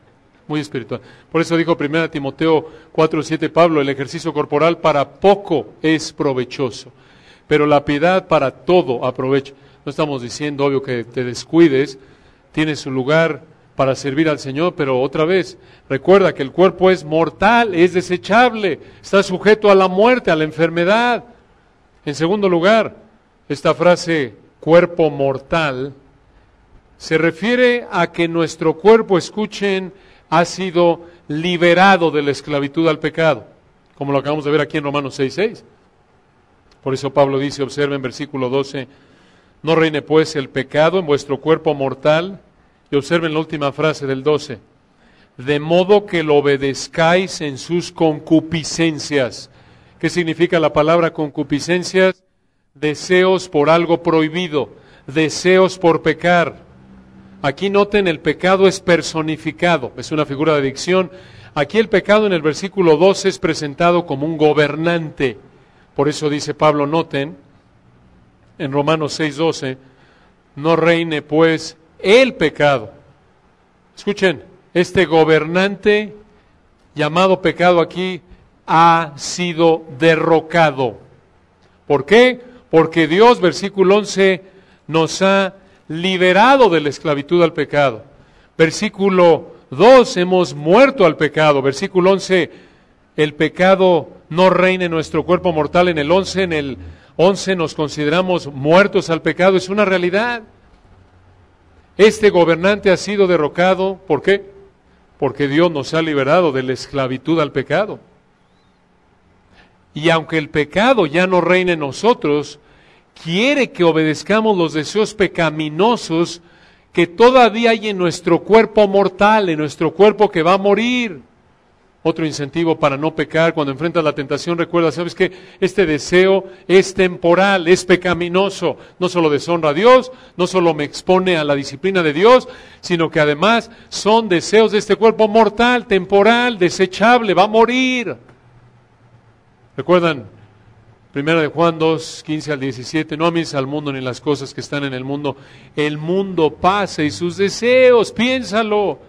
Muy espiritual. Por eso dijo 1 Timoteo 4, 7 Pablo, el ejercicio corporal para poco es provechoso, pero la piedad para todo aprovecha. No estamos diciendo, obvio, que te descuides, tienes su lugar para servir al Señor, pero otra vez, recuerda que el cuerpo es mortal, es desechable, está sujeto a la muerte, a la enfermedad. En segundo lugar, esta frase cuerpo mortal se refiere a que nuestro cuerpo, escuchen, ha sido liberado de la esclavitud al pecado, como lo acabamos de ver aquí en Romanos 6.6. Por eso Pablo dice, observen versículo 12, no reine pues el pecado en vuestro cuerpo mortal. Y observen la última frase del 12. De modo que lo obedezcáis en sus concupiscencias. ¿Qué significa la palabra concupiscencias? Deseos por algo prohibido, deseos por pecar. Aquí noten, el pecado es personificado, es una figura de dicción. Aquí el pecado en el versículo 12 es presentado como un gobernante. Por eso dice Pablo, noten, en Romanos 6:12, no reine pues el pecado. Escuchen, este gobernante llamado pecado aquí ha sido derrocado. ¿Por qué? Porque Dios, versículo 11, nos ha liberado de la esclavitud al pecado. Versículo 2, hemos muerto al pecado. Versículo 11, el pecado no reine en nuestro cuerpo mortal. En el 11, en el once nos consideramos muertos al pecado, es una realidad. Este gobernante ha sido derrocado, ¿por qué? Porque Dios nos ha liberado de la esclavitud al pecado. Y aunque el pecado ya no reine en nosotros, quiere que obedezcamos los deseos pecaminosos que todavía hay en nuestro cuerpo mortal, en nuestro cuerpo que va a morir otro incentivo para no pecar. Cuando enfrentas la tentación, recuerda, sabes que este deseo es temporal, es pecaminoso. No solo deshonra a Dios, no solo me expone a la disciplina de Dios, sino que además son deseos de este cuerpo mortal, temporal, desechable, va a morir. ¿Recuerdan? primero de Juan 2, 15 al 17, no améis al mundo ni las cosas que están en el mundo. El mundo pasa y sus deseos, piénsalo.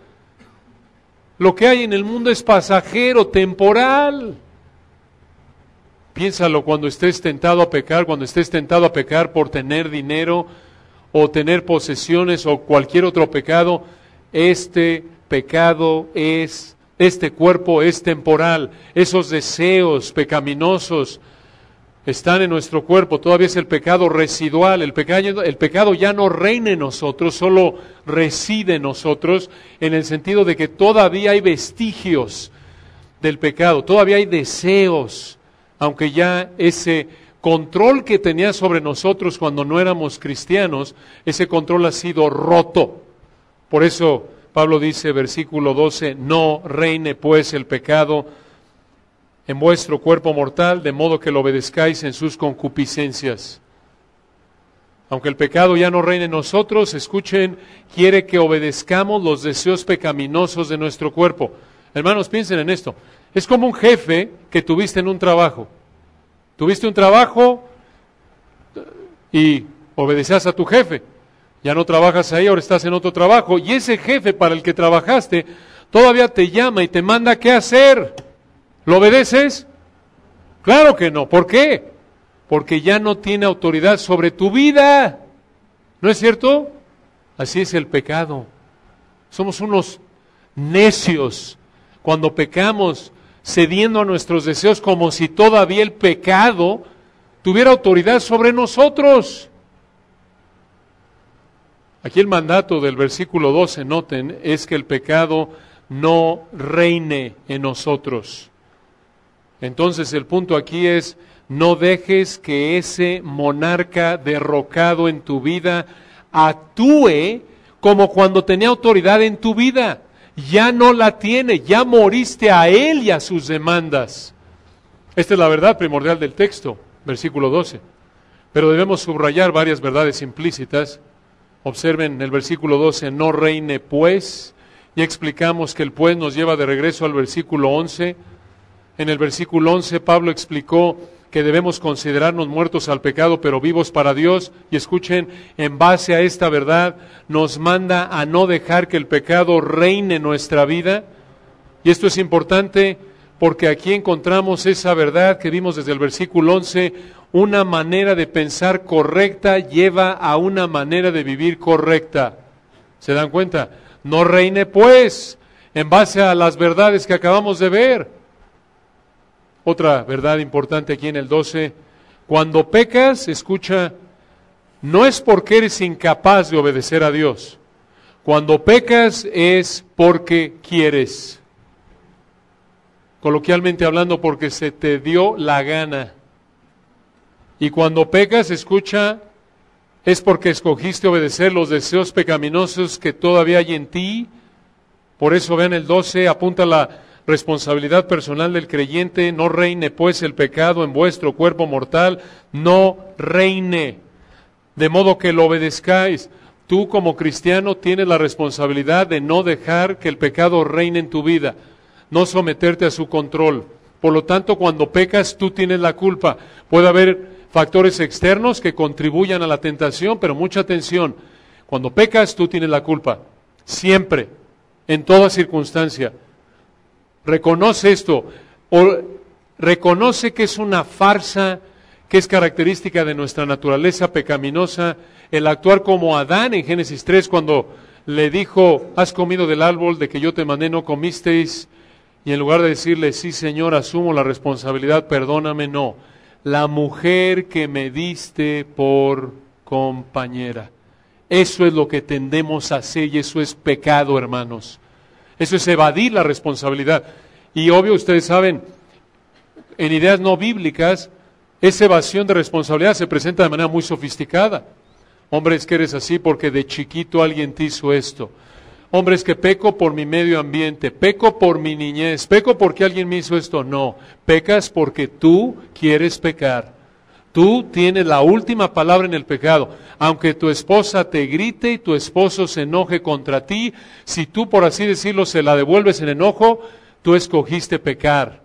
Lo que hay en el mundo es pasajero, temporal. Piénsalo cuando estés tentado a pecar, cuando estés tentado a pecar por tener dinero o tener posesiones o cualquier otro pecado, este pecado es, este cuerpo es temporal. Esos deseos pecaminosos están en nuestro cuerpo, todavía es el pecado residual, el pecado, ya no reina en nosotros, solo reside en nosotros, en el sentido de que todavía hay vestigios del pecado, todavía hay deseos, aunque ya ese control que tenía sobre nosotros cuando no éramos cristianos, ese control ha sido roto. Por eso Pablo dice, versículo 12, no reine pues el pecado en vuestro cuerpo mortal, de modo que lo obedezcáis en sus concupiscencias. Aunque el pecado ya no reine en nosotros, escuchen, quiere que obedezcamos los deseos pecaminosos de nuestro cuerpo. Hermanos, piensen en esto. Es como un jefe que tuviste en un trabajo. Tuviste un trabajo y obedecías a tu jefe. Ya no trabajas ahí, ahora estás en otro trabajo. Y ese jefe para el que trabajaste todavía te llama y te manda qué hacer. ¿Lo obedeces? Claro que no. ¿Por qué? Porque ya no tiene autoridad sobre tu vida. ¿No es cierto? Así es el pecado. Somos unos necios cuando pecamos cediendo a nuestros deseos como si todavía el pecado tuviera autoridad sobre nosotros. Aquí el mandato del versículo 12, noten, es que el pecado no reine en nosotros. Entonces el punto aquí es, no dejes que ese monarca derrocado en tu vida actúe como cuando tenía autoridad en tu vida. Ya no la tiene, ya moriste a él y a sus demandas. Esta es la verdad primordial del texto, versículo 12. Pero debemos subrayar varias verdades implícitas. Observen el versículo 12, no reine pues. y explicamos que el pues nos lleva de regreso al versículo 11 en el versículo 11 Pablo explicó que debemos considerarnos muertos al pecado, pero vivos para Dios. Y escuchen, en base a esta verdad nos manda a no dejar que el pecado reine en nuestra vida. Y esto es importante porque aquí encontramos esa verdad que vimos desde el versículo 11. Una manera de pensar correcta lleva a una manera de vivir correcta. ¿Se dan cuenta? No reine pues en base a las verdades que acabamos de ver otra verdad importante aquí en el 12, cuando pecas, escucha, no es porque eres incapaz de obedecer a Dios. Cuando pecas es porque quieres. Coloquialmente hablando, porque se te dio la gana. Y cuando pecas, escucha, es porque escogiste obedecer los deseos pecaminosos que todavía hay en ti. Por eso vean el 12, apunta la, responsabilidad personal del creyente, no reine pues el pecado en vuestro cuerpo mortal, no reine, de modo que lo obedezcáis. Tú como cristiano tienes la responsabilidad de no dejar que el pecado reine en tu vida, no someterte a su control. Por lo tanto, cuando pecas, tú tienes la culpa. Puede haber factores externos que contribuyan a la tentación, pero mucha atención. Cuando pecas, tú tienes la culpa. Siempre, en toda circunstancia. Reconoce esto. O reconoce que es una farsa que es característica de nuestra naturaleza pecaminosa, el actuar como Adán en Génesis 3 cuando le dijo, has comido del árbol de que yo te mandé, no comisteis, y en lugar de decirle, sí Señor, asumo la responsabilidad, perdóname, no, la mujer que me diste por compañera. Eso es lo que tendemos a hacer y eso es pecado, hermanos. Eso es evadir la responsabilidad. Y obvio, ustedes saben, en ideas no bíblicas, esa evasión de responsabilidad se presenta de manera muy sofisticada. Hombre, es que eres así porque de chiquito alguien te hizo esto. Hombre, es que peco por mi medio ambiente, peco por mi niñez, peco porque alguien me hizo esto. No, pecas porque tú quieres pecar. Tú tienes la última palabra en el pecado. Aunque tu esposa te grite y tu esposo se enoje contra ti, si tú, por así decirlo, se la devuelves en enojo, tú escogiste pecar.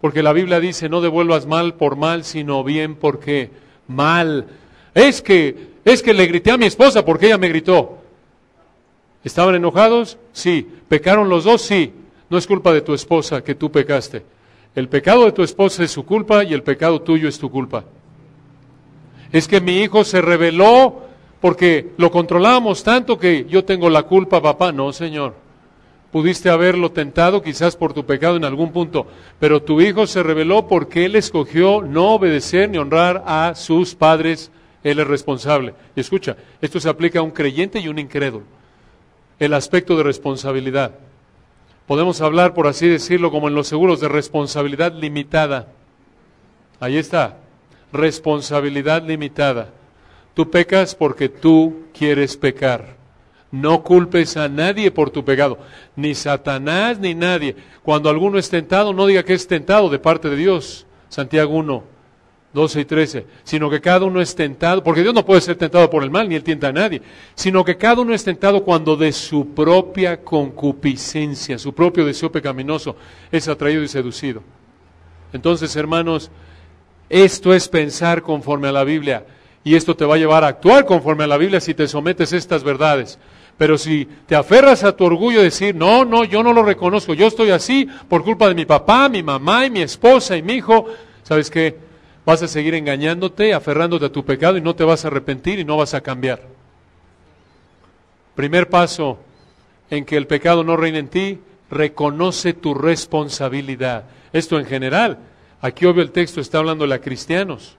Porque la Biblia dice, no devuelvas mal por mal, sino bien porque mal. Es que, es que le grité a mi esposa porque ella me gritó. ¿Estaban enojados? Sí. ¿Pecaron los dos? Sí. No es culpa de tu esposa que tú pecaste. El pecado de tu esposa es su culpa y el pecado tuyo es tu culpa es que mi hijo se rebeló porque lo controlábamos tanto que yo tengo la culpa, papá. No, Señor. Pudiste haberlo tentado quizás por tu pecado en algún punto, pero tu hijo se rebeló porque él escogió no obedecer ni honrar a sus padres. Él es responsable. Y escucha, esto se aplica a un creyente y un incrédulo. El aspecto de responsabilidad. Podemos hablar, por así decirlo, como en los seguros, de responsabilidad limitada. Ahí está, responsabilidad limitada. Tú pecas porque tú quieres pecar. No culpes a nadie por tu pecado, ni Satanás ni nadie. Cuando alguno es tentado, no diga que es tentado de parte de Dios. Santiago 1, 12 y 13, sino que cada uno es tentado, porque Dios no puede ser tentado por el mal, ni él tienta a nadie, sino que cada uno es tentado cuando de su propia concupiscencia, su propio deseo pecaminoso, es atraído y seducido. Entonces, hermanos, esto es pensar conforme a la Biblia. Y esto te va a llevar a actuar conforme a la Biblia si te sometes a estas verdades. Pero si te aferras a tu orgullo y decir, no, no, yo no lo reconozco, yo estoy así por culpa de mi papá, mi mamá y mi esposa y mi hijo, ¿sabes qué? Vas a seguir engañándote, aferrándote a tu pecado y no te vas a arrepentir y no vas a cambiar. Primer paso en que el pecado no reina en ti, reconoce tu responsabilidad. Esto en general, Aquí obvio el texto está hablándole a cristianos.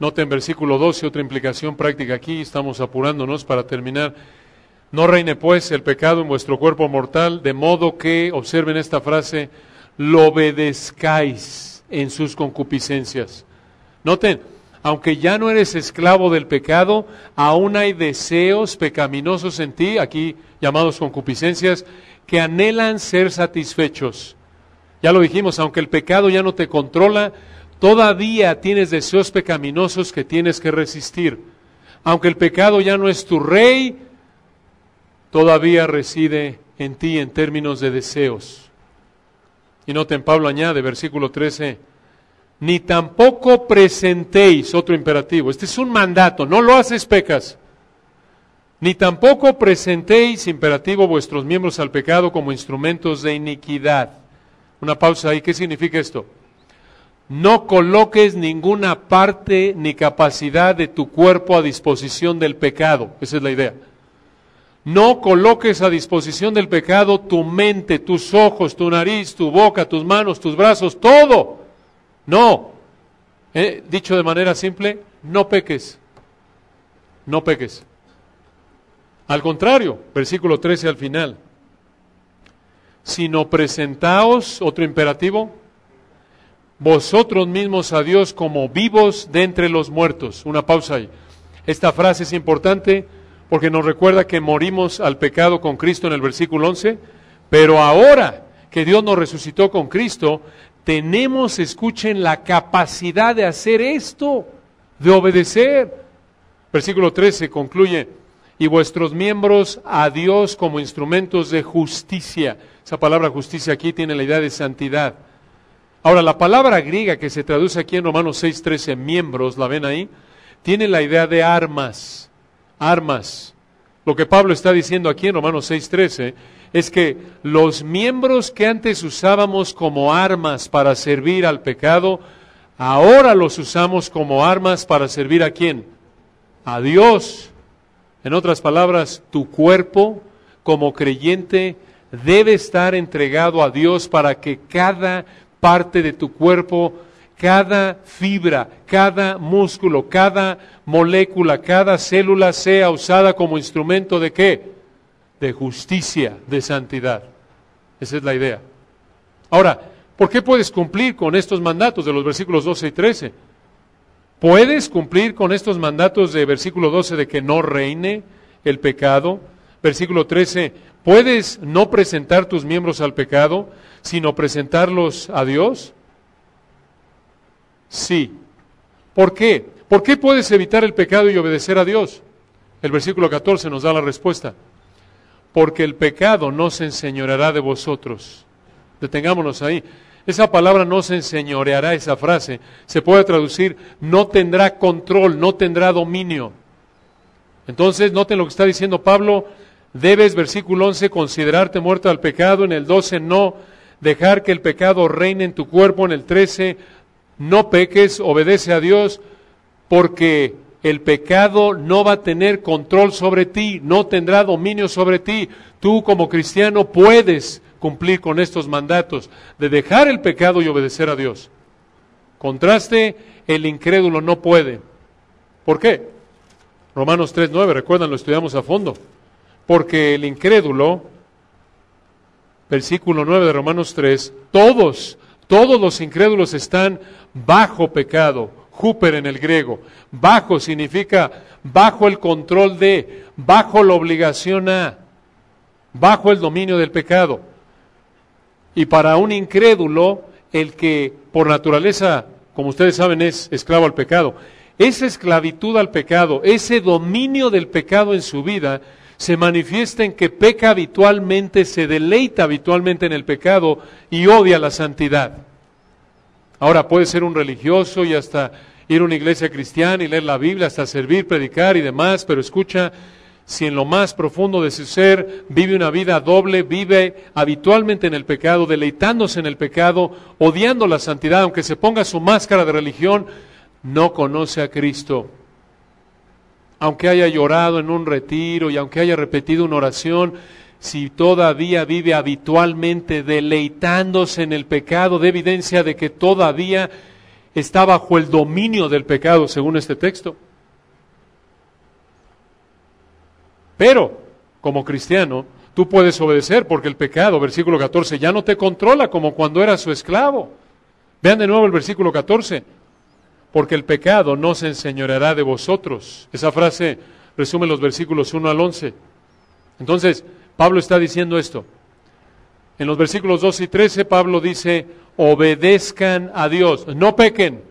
Noten versículo 12, otra implicación práctica aquí, estamos apurándonos para terminar. No reine pues el pecado en vuestro cuerpo mortal, de modo que, observen esta frase, lo obedezcáis en sus concupiscencias. Noten, aunque ya no eres esclavo del pecado, aún hay deseos pecaminosos en ti, aquí llamados concupiscencias, que anhelan ser satisfechos. Ya lo dijimos, aunque el pecado ya no te controla, todavía tienes deseos pecaminosos que tienes que resistir. Aunque el pecado ya no es tu rey, todavía reside en ti en términos de deseos. Y noten, Pablo añade, versículo 13, ni tampoco presentéis, otro imperativo, este es un mandato, no lo haces pecas, ni tampoco presentéis, imperativo, vuestros miembros al pecado como instrumentos de iniquidad una pausa ahí. ¿Qué significa esto? No coloques ninguna parte ni capacidad de tu cuerpo a disposición del pecado. Esa es la idea. No coloques a disposición del pecado tu mente, tus ojos, tu nariz, tu boca, tus manos, tus brazos, todo. No. Eh, dicho de manera simple, no peques. No peques. Al contrario, versículo 13 al final sino presentaos, otro imperativo, vosotros mismos a Dios como vivos de entre los muertos. Una pausa ahí. Esta frase es importante porque nos recuerda que morimos al pecado con Cristo en el versículo 11, pero ahora que Dios nos resucitó con Cristo, tenemos, escuchen, la capacidad de hacer esto, de obedecer. Versículo 13 concluye, y vuestros miembros a Dios como instrumentos de justicia. Esa palabra justicia aquí tiene la idea de santidad. Ahora, la palabra griega que se traduce aquí en Romanos 6:13, miembros, la ven ahí, tiene la idea de armas, armas. Lo que Pablo está diciendo aquí en Romanos 6:13 es que los miembros que antes usábamos como armas para servir al pecado, ahora los usamos como armas para servir a quién? A Dios. En otras palabras, tu cuerpo como creyente debe estar entregado a Dios para que cada parte de tu cuerpo, cada fibra, cada músculo, cada molécula, cada célula sea usada como instrumento de qué? De justicia, de santidad. Esa es la idea. Ahora, ¿por qué puedes cumplir con estos mandatos de los versículos 12 y 13? ¿Puedes cumplir con estos mandatos de versículo 12 de que no reine el pecado? Versículo 13, ¿Puedes no presentar tus miembros al pecado, sino presentarlos a Dios? Sí. ¿Por qué? ¿Por qué puedes evitar el pecado y obedecer a Dios? El versículo 14 nos da la respuesta. Porque el pecado no se enseñoreará de vosotros. Detengámonos ahí. Esa palabra no se enseñoreará, esa frase. Se puede traducir, no tendrá control, no tendrá dominio. Entonces, noten lo que está diciendo Pablo Debes, versículo 11, considerarte muerto al pecado, en el 12 no dejar que el pecado reine en tu cuerpo, en el 13 no peques, obedece a Dios, porque el pecado no va a tener control sobre ti, no tendrá dominio sobre ti. Tú como cristiano puedes cumplir con estos mandatos de dejar el pecado y obedecer a Dios. Contraste, el incrédulo no puede. ¿Por qué? Romanos 3.9, recuerdan, lo estudiamos a fondo porque el incrédulo, versículo 9 de Romanos 3, todos, todos los incrédulos están bajo pecado, júper en el griego. Bajo significa bajo el control de, bajo la obligación a, bajo el dominio del pecado. Y para un incrédulo, el que por naturaleza, como ustedes saben, es esclavo al pecado, esa esclavitud al pecado, ese dominio del pecado en su vida, se manifiesta en que peca habitualmente, se deleita habitualmente en el pecado y odia la santidad. Ahora puede ser un religioso y hasta ir a una iglesia cristiana y leer la Biblia, hasta servir, predicar y demás, pero escucha, si en lo más profundo de su ser vive una vida doble, vive habitualmente en el pecado, deleitándose en el pecado, odiando la santidad, aunque se ponga su máscara de religión, no conoce a Cristo aunque haya llorado en un retiro y aunque haya repetido una oración, si todavía vive habitualmente deleitándose en el pecado, de evidencia de que todavía está bajo el dominio del pecado, según este texto. Pero, como cristiano, tú puedes obedecer porque el pecado, versículo 14, ya no te controla como cuando eras su esclavo. Vean de nuevo el versículo 14 porque el pecado no se enseñoreará de vosotros. Esa frase resume los versículos 1 al 11. Entonces, Pablo está diciendo esto. En los versículos 2 y 13, Pablo dice, obedezcan a Dios, no pequen.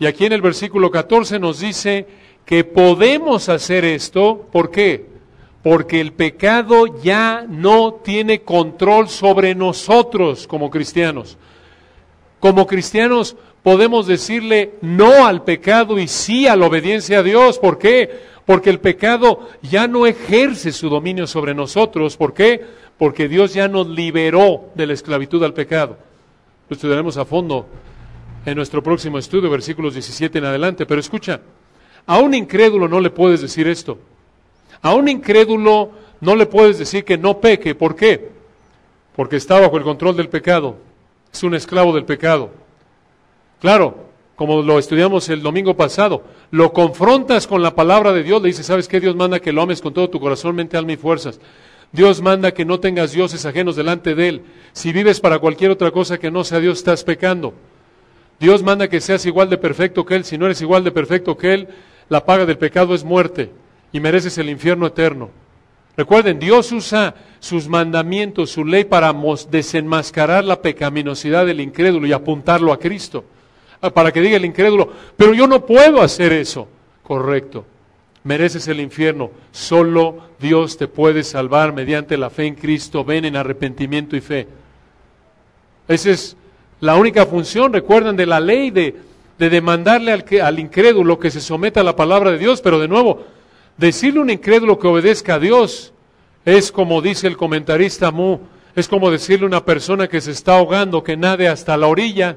Y aquí en el versículo 14 nos dice que podemos hacer esto, ¿por qué? Porque el pecado ya no tiene control sobre nosotros como cristianos. Como cristianos podemos decirle no al pecado y sí a la obediencia a Dios. ¿Por qué? Porque el pecado ya no ejerce su dominio sobre nosotros. ¿Por qué? Porque Dios ya nos liberó de la esclavitud al pecado. Lo estudiaremos a fondo en nuestro próximo estudio, versículos 17 en adelante. Pero escucha, a un incrédulo no le puedes decir esto. A un incrédulo no le puedes decir que no peque. ¿Por qué? Porque está bajo el control del pecado. Es un esclavo del pecado. Claro, como lo estudiamos el domingo pasado, lo confrontas con la palabra de Dios, le dices, ¿sabes qué? Dios manda que lo ames con todo tu corazón, mente, alma y fuerzas. Dios manda que no tengas dioses ajenos delante de Él. Si vives para cualquier otra cosa que no sea Dios, estás pecando. Dios manda que seas igual de perfecto que Él. Si no eres igual de perfecto que Él, la paga del pecado es muerte y mereces el infierno eterno. Recuerden, Dios usa sus mandamientos, su ley para desenmascarar la pecaminosidad del incrédulo y apuntarlo a Cristo. Ah, para que diga el incrédulo, pero yo no puedo hacer eso. Correcto. Mereces el infierno. Solo Dios te puede salvar mediante la fe en Cristo. Ven en arrepentimiento y fe. Esa es la única función, recuerdan, de la ley de, de demandarle al, al incrédulo que se someta a la palabra de Dios. Pero de nuevo, decirle a un incrédulo que obedezca a Dios es como dice el comentarista Mu, es como decirle a una persona que se está ahogando que nade hasta la orilla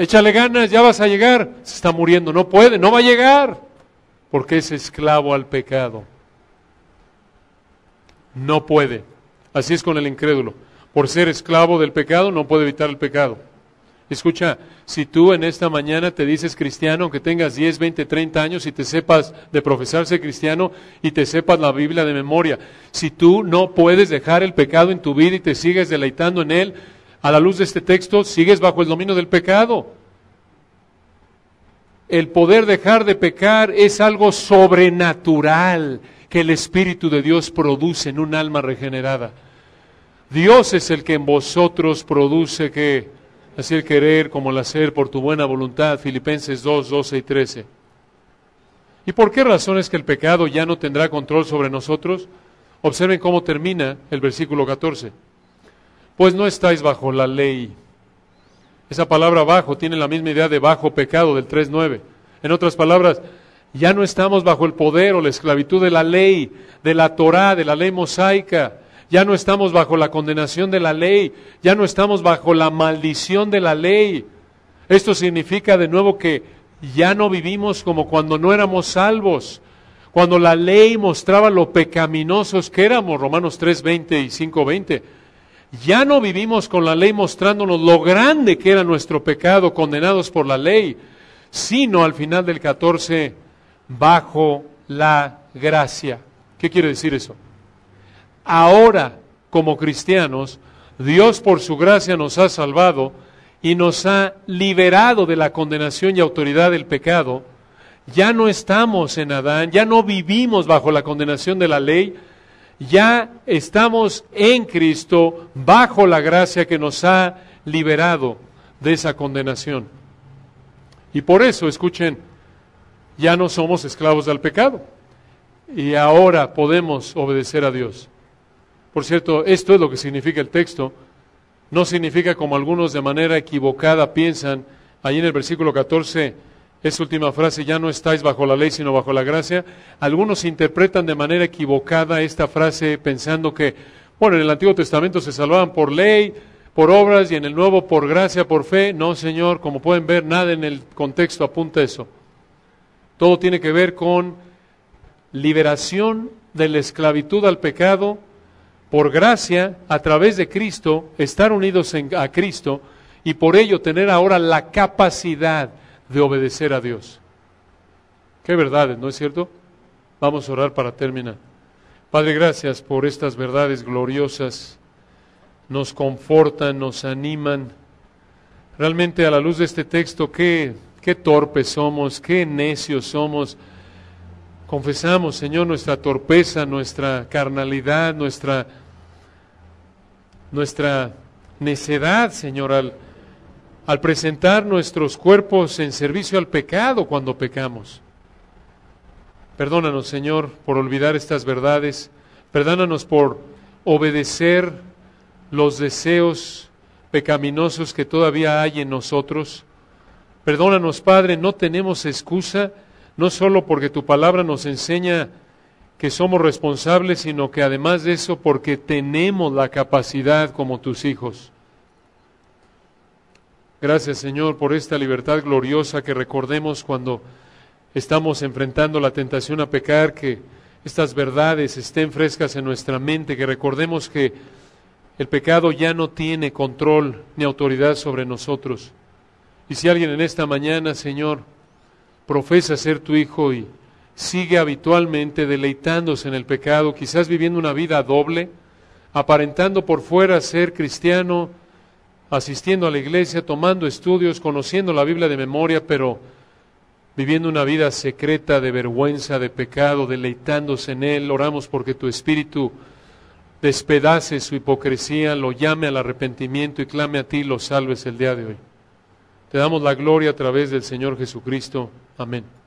échale ganas, ya vas a llegar. Se está muriendo, no puede, no va a llegar, porque es esclavo al pecado. No puede. Así es con el incrédulo. Por ser esclavo del pecado, no puede evitar el pecado. Escucha, si tú en esta mañana te dices cristiano, aunque tengas 10, 20, 30 años y te sepas de profesarse cristiano y te sepas la Biblia de memoria, si tú no puedes dejar el pecado en tu vida y te sigues deleitando en él, a la luz de este texto, sigues bajo el dominio del pecado. El poder dejar de pecar es algo sobrenatural que el Espíritu de Dios produce en un alma regenerada. Dios es el que en vosotros produce que así el querer como el hacer por tu buena voluntad, Filipenses 2, 12 y 13. ¿Y por qué razón es que el pecado ya no tendrá control sobre nosotros? Observen cómo termina el versículo 14 pues no estáis bajo la ley. Esa palabra bajo tiene la misma idea de bajo pecado del 3.9. En otras palabras, ya no estamos bajo el poder o la esclavitud de la ley, de la Torah, de la ley mosaica. Ya no estamos bajo la condenación de la ley. Ya no estamos bajo la maldición de la ley. Esto significa de nuevo que ya no vivimos como cuando no éramos salvos. Cuando la ley mostraba lo pecaminosos que éramos, Romanos 3.20 y 5.20, ya no vivimos con la ley mostrándonos lo grande que era nuestro pecado condenados por la ley, sino al final del 14, bajo la gracia. ¿Qué quiere decir eso? Ahora, como cristianos, Dios por su gracia nos ha salvado y nos ha liberado de la condenación y autoridad del pecado. Ya no estamos en Adán, ya no vivimos bajo la condenación de la ley, ya estamos en Cristo bajo la gracia que nos ha liberado de esa condenación. Y por eso, escuchen, ya no somos esclavos del pecado y ahora podemos obedecer a Dios. Por cierto, esto es lo que significa el texto. No significa como algunos de manera equivocada piensan, ahí en el versículo 14, esa última frase, ya no estáis bajo la ley sino bajo la gracia. Algunos interpretan de manera equivocada esta frase pensando que, bueno, en el Antiguo Testamento se salvaban por ley, por obras y en el Nuevo por gracia, por fe. No, Señor, como pueden ver, nada en el contexto apunta eso. Todo tiene que ver con liberación de la esclavitud al pecado por gracia a través de Cristo, estar unidos a Cristo y por ello tener ahora la capacidad de obedecer a Dios. Qué verdades, ¿no es cierto? Vamos a orar para terminar. Padre, gracias por estas verdades gloriosas. Nos confortan, nos animan. Realmente a la luz de este texto, qué, qué torpes somos, qué necios somos. Confesamos, Señor, nuestra torpeza, nuestra carnalidad, nuestra, nuestra necedad, Señor, al, al presentar nuestros cuerpos en servicio al pecado cuando pecamos. Perdónanos, Señor, por olvidar estas verdades. Perdónanos por obedecer los deseos pecaminosos que todavía hay en nosotros. Perdónanos, Padre, no tenemos excusa, no solo porque tu palabra nos enseña que somos responsables, sino que además de eso, porque tenemos la capacidad como tus hijos Gracias Señor por esta libertad gloriosa que recordemos cuando estamos enfrentando la tentación a pecar, que estas verdades estén frescas en nuestra mente, que recordemos que el pecado ya no tiene control ni autoridad sobre nosotros. Y si alguien en esta mañana, Señor, profesa ser tu hijo y sigue habitualmente deleitándose en el pecado, quizás viviendo una vida doble, aparentando por fuera ser cristiano, asistiendo a la iglesia, tomando estudios, conociendo la Biblia de memoria, pero viviendo una vida secreta de vergüenza, de pecado, deleitándose en él. Oramos porque tu espíritu despedace su hipocresía, lo llame al arrepentimiento y clame a ti, lo salves el día de hoy. Te damos la gloria a través del Señor Jesucristo. Amén.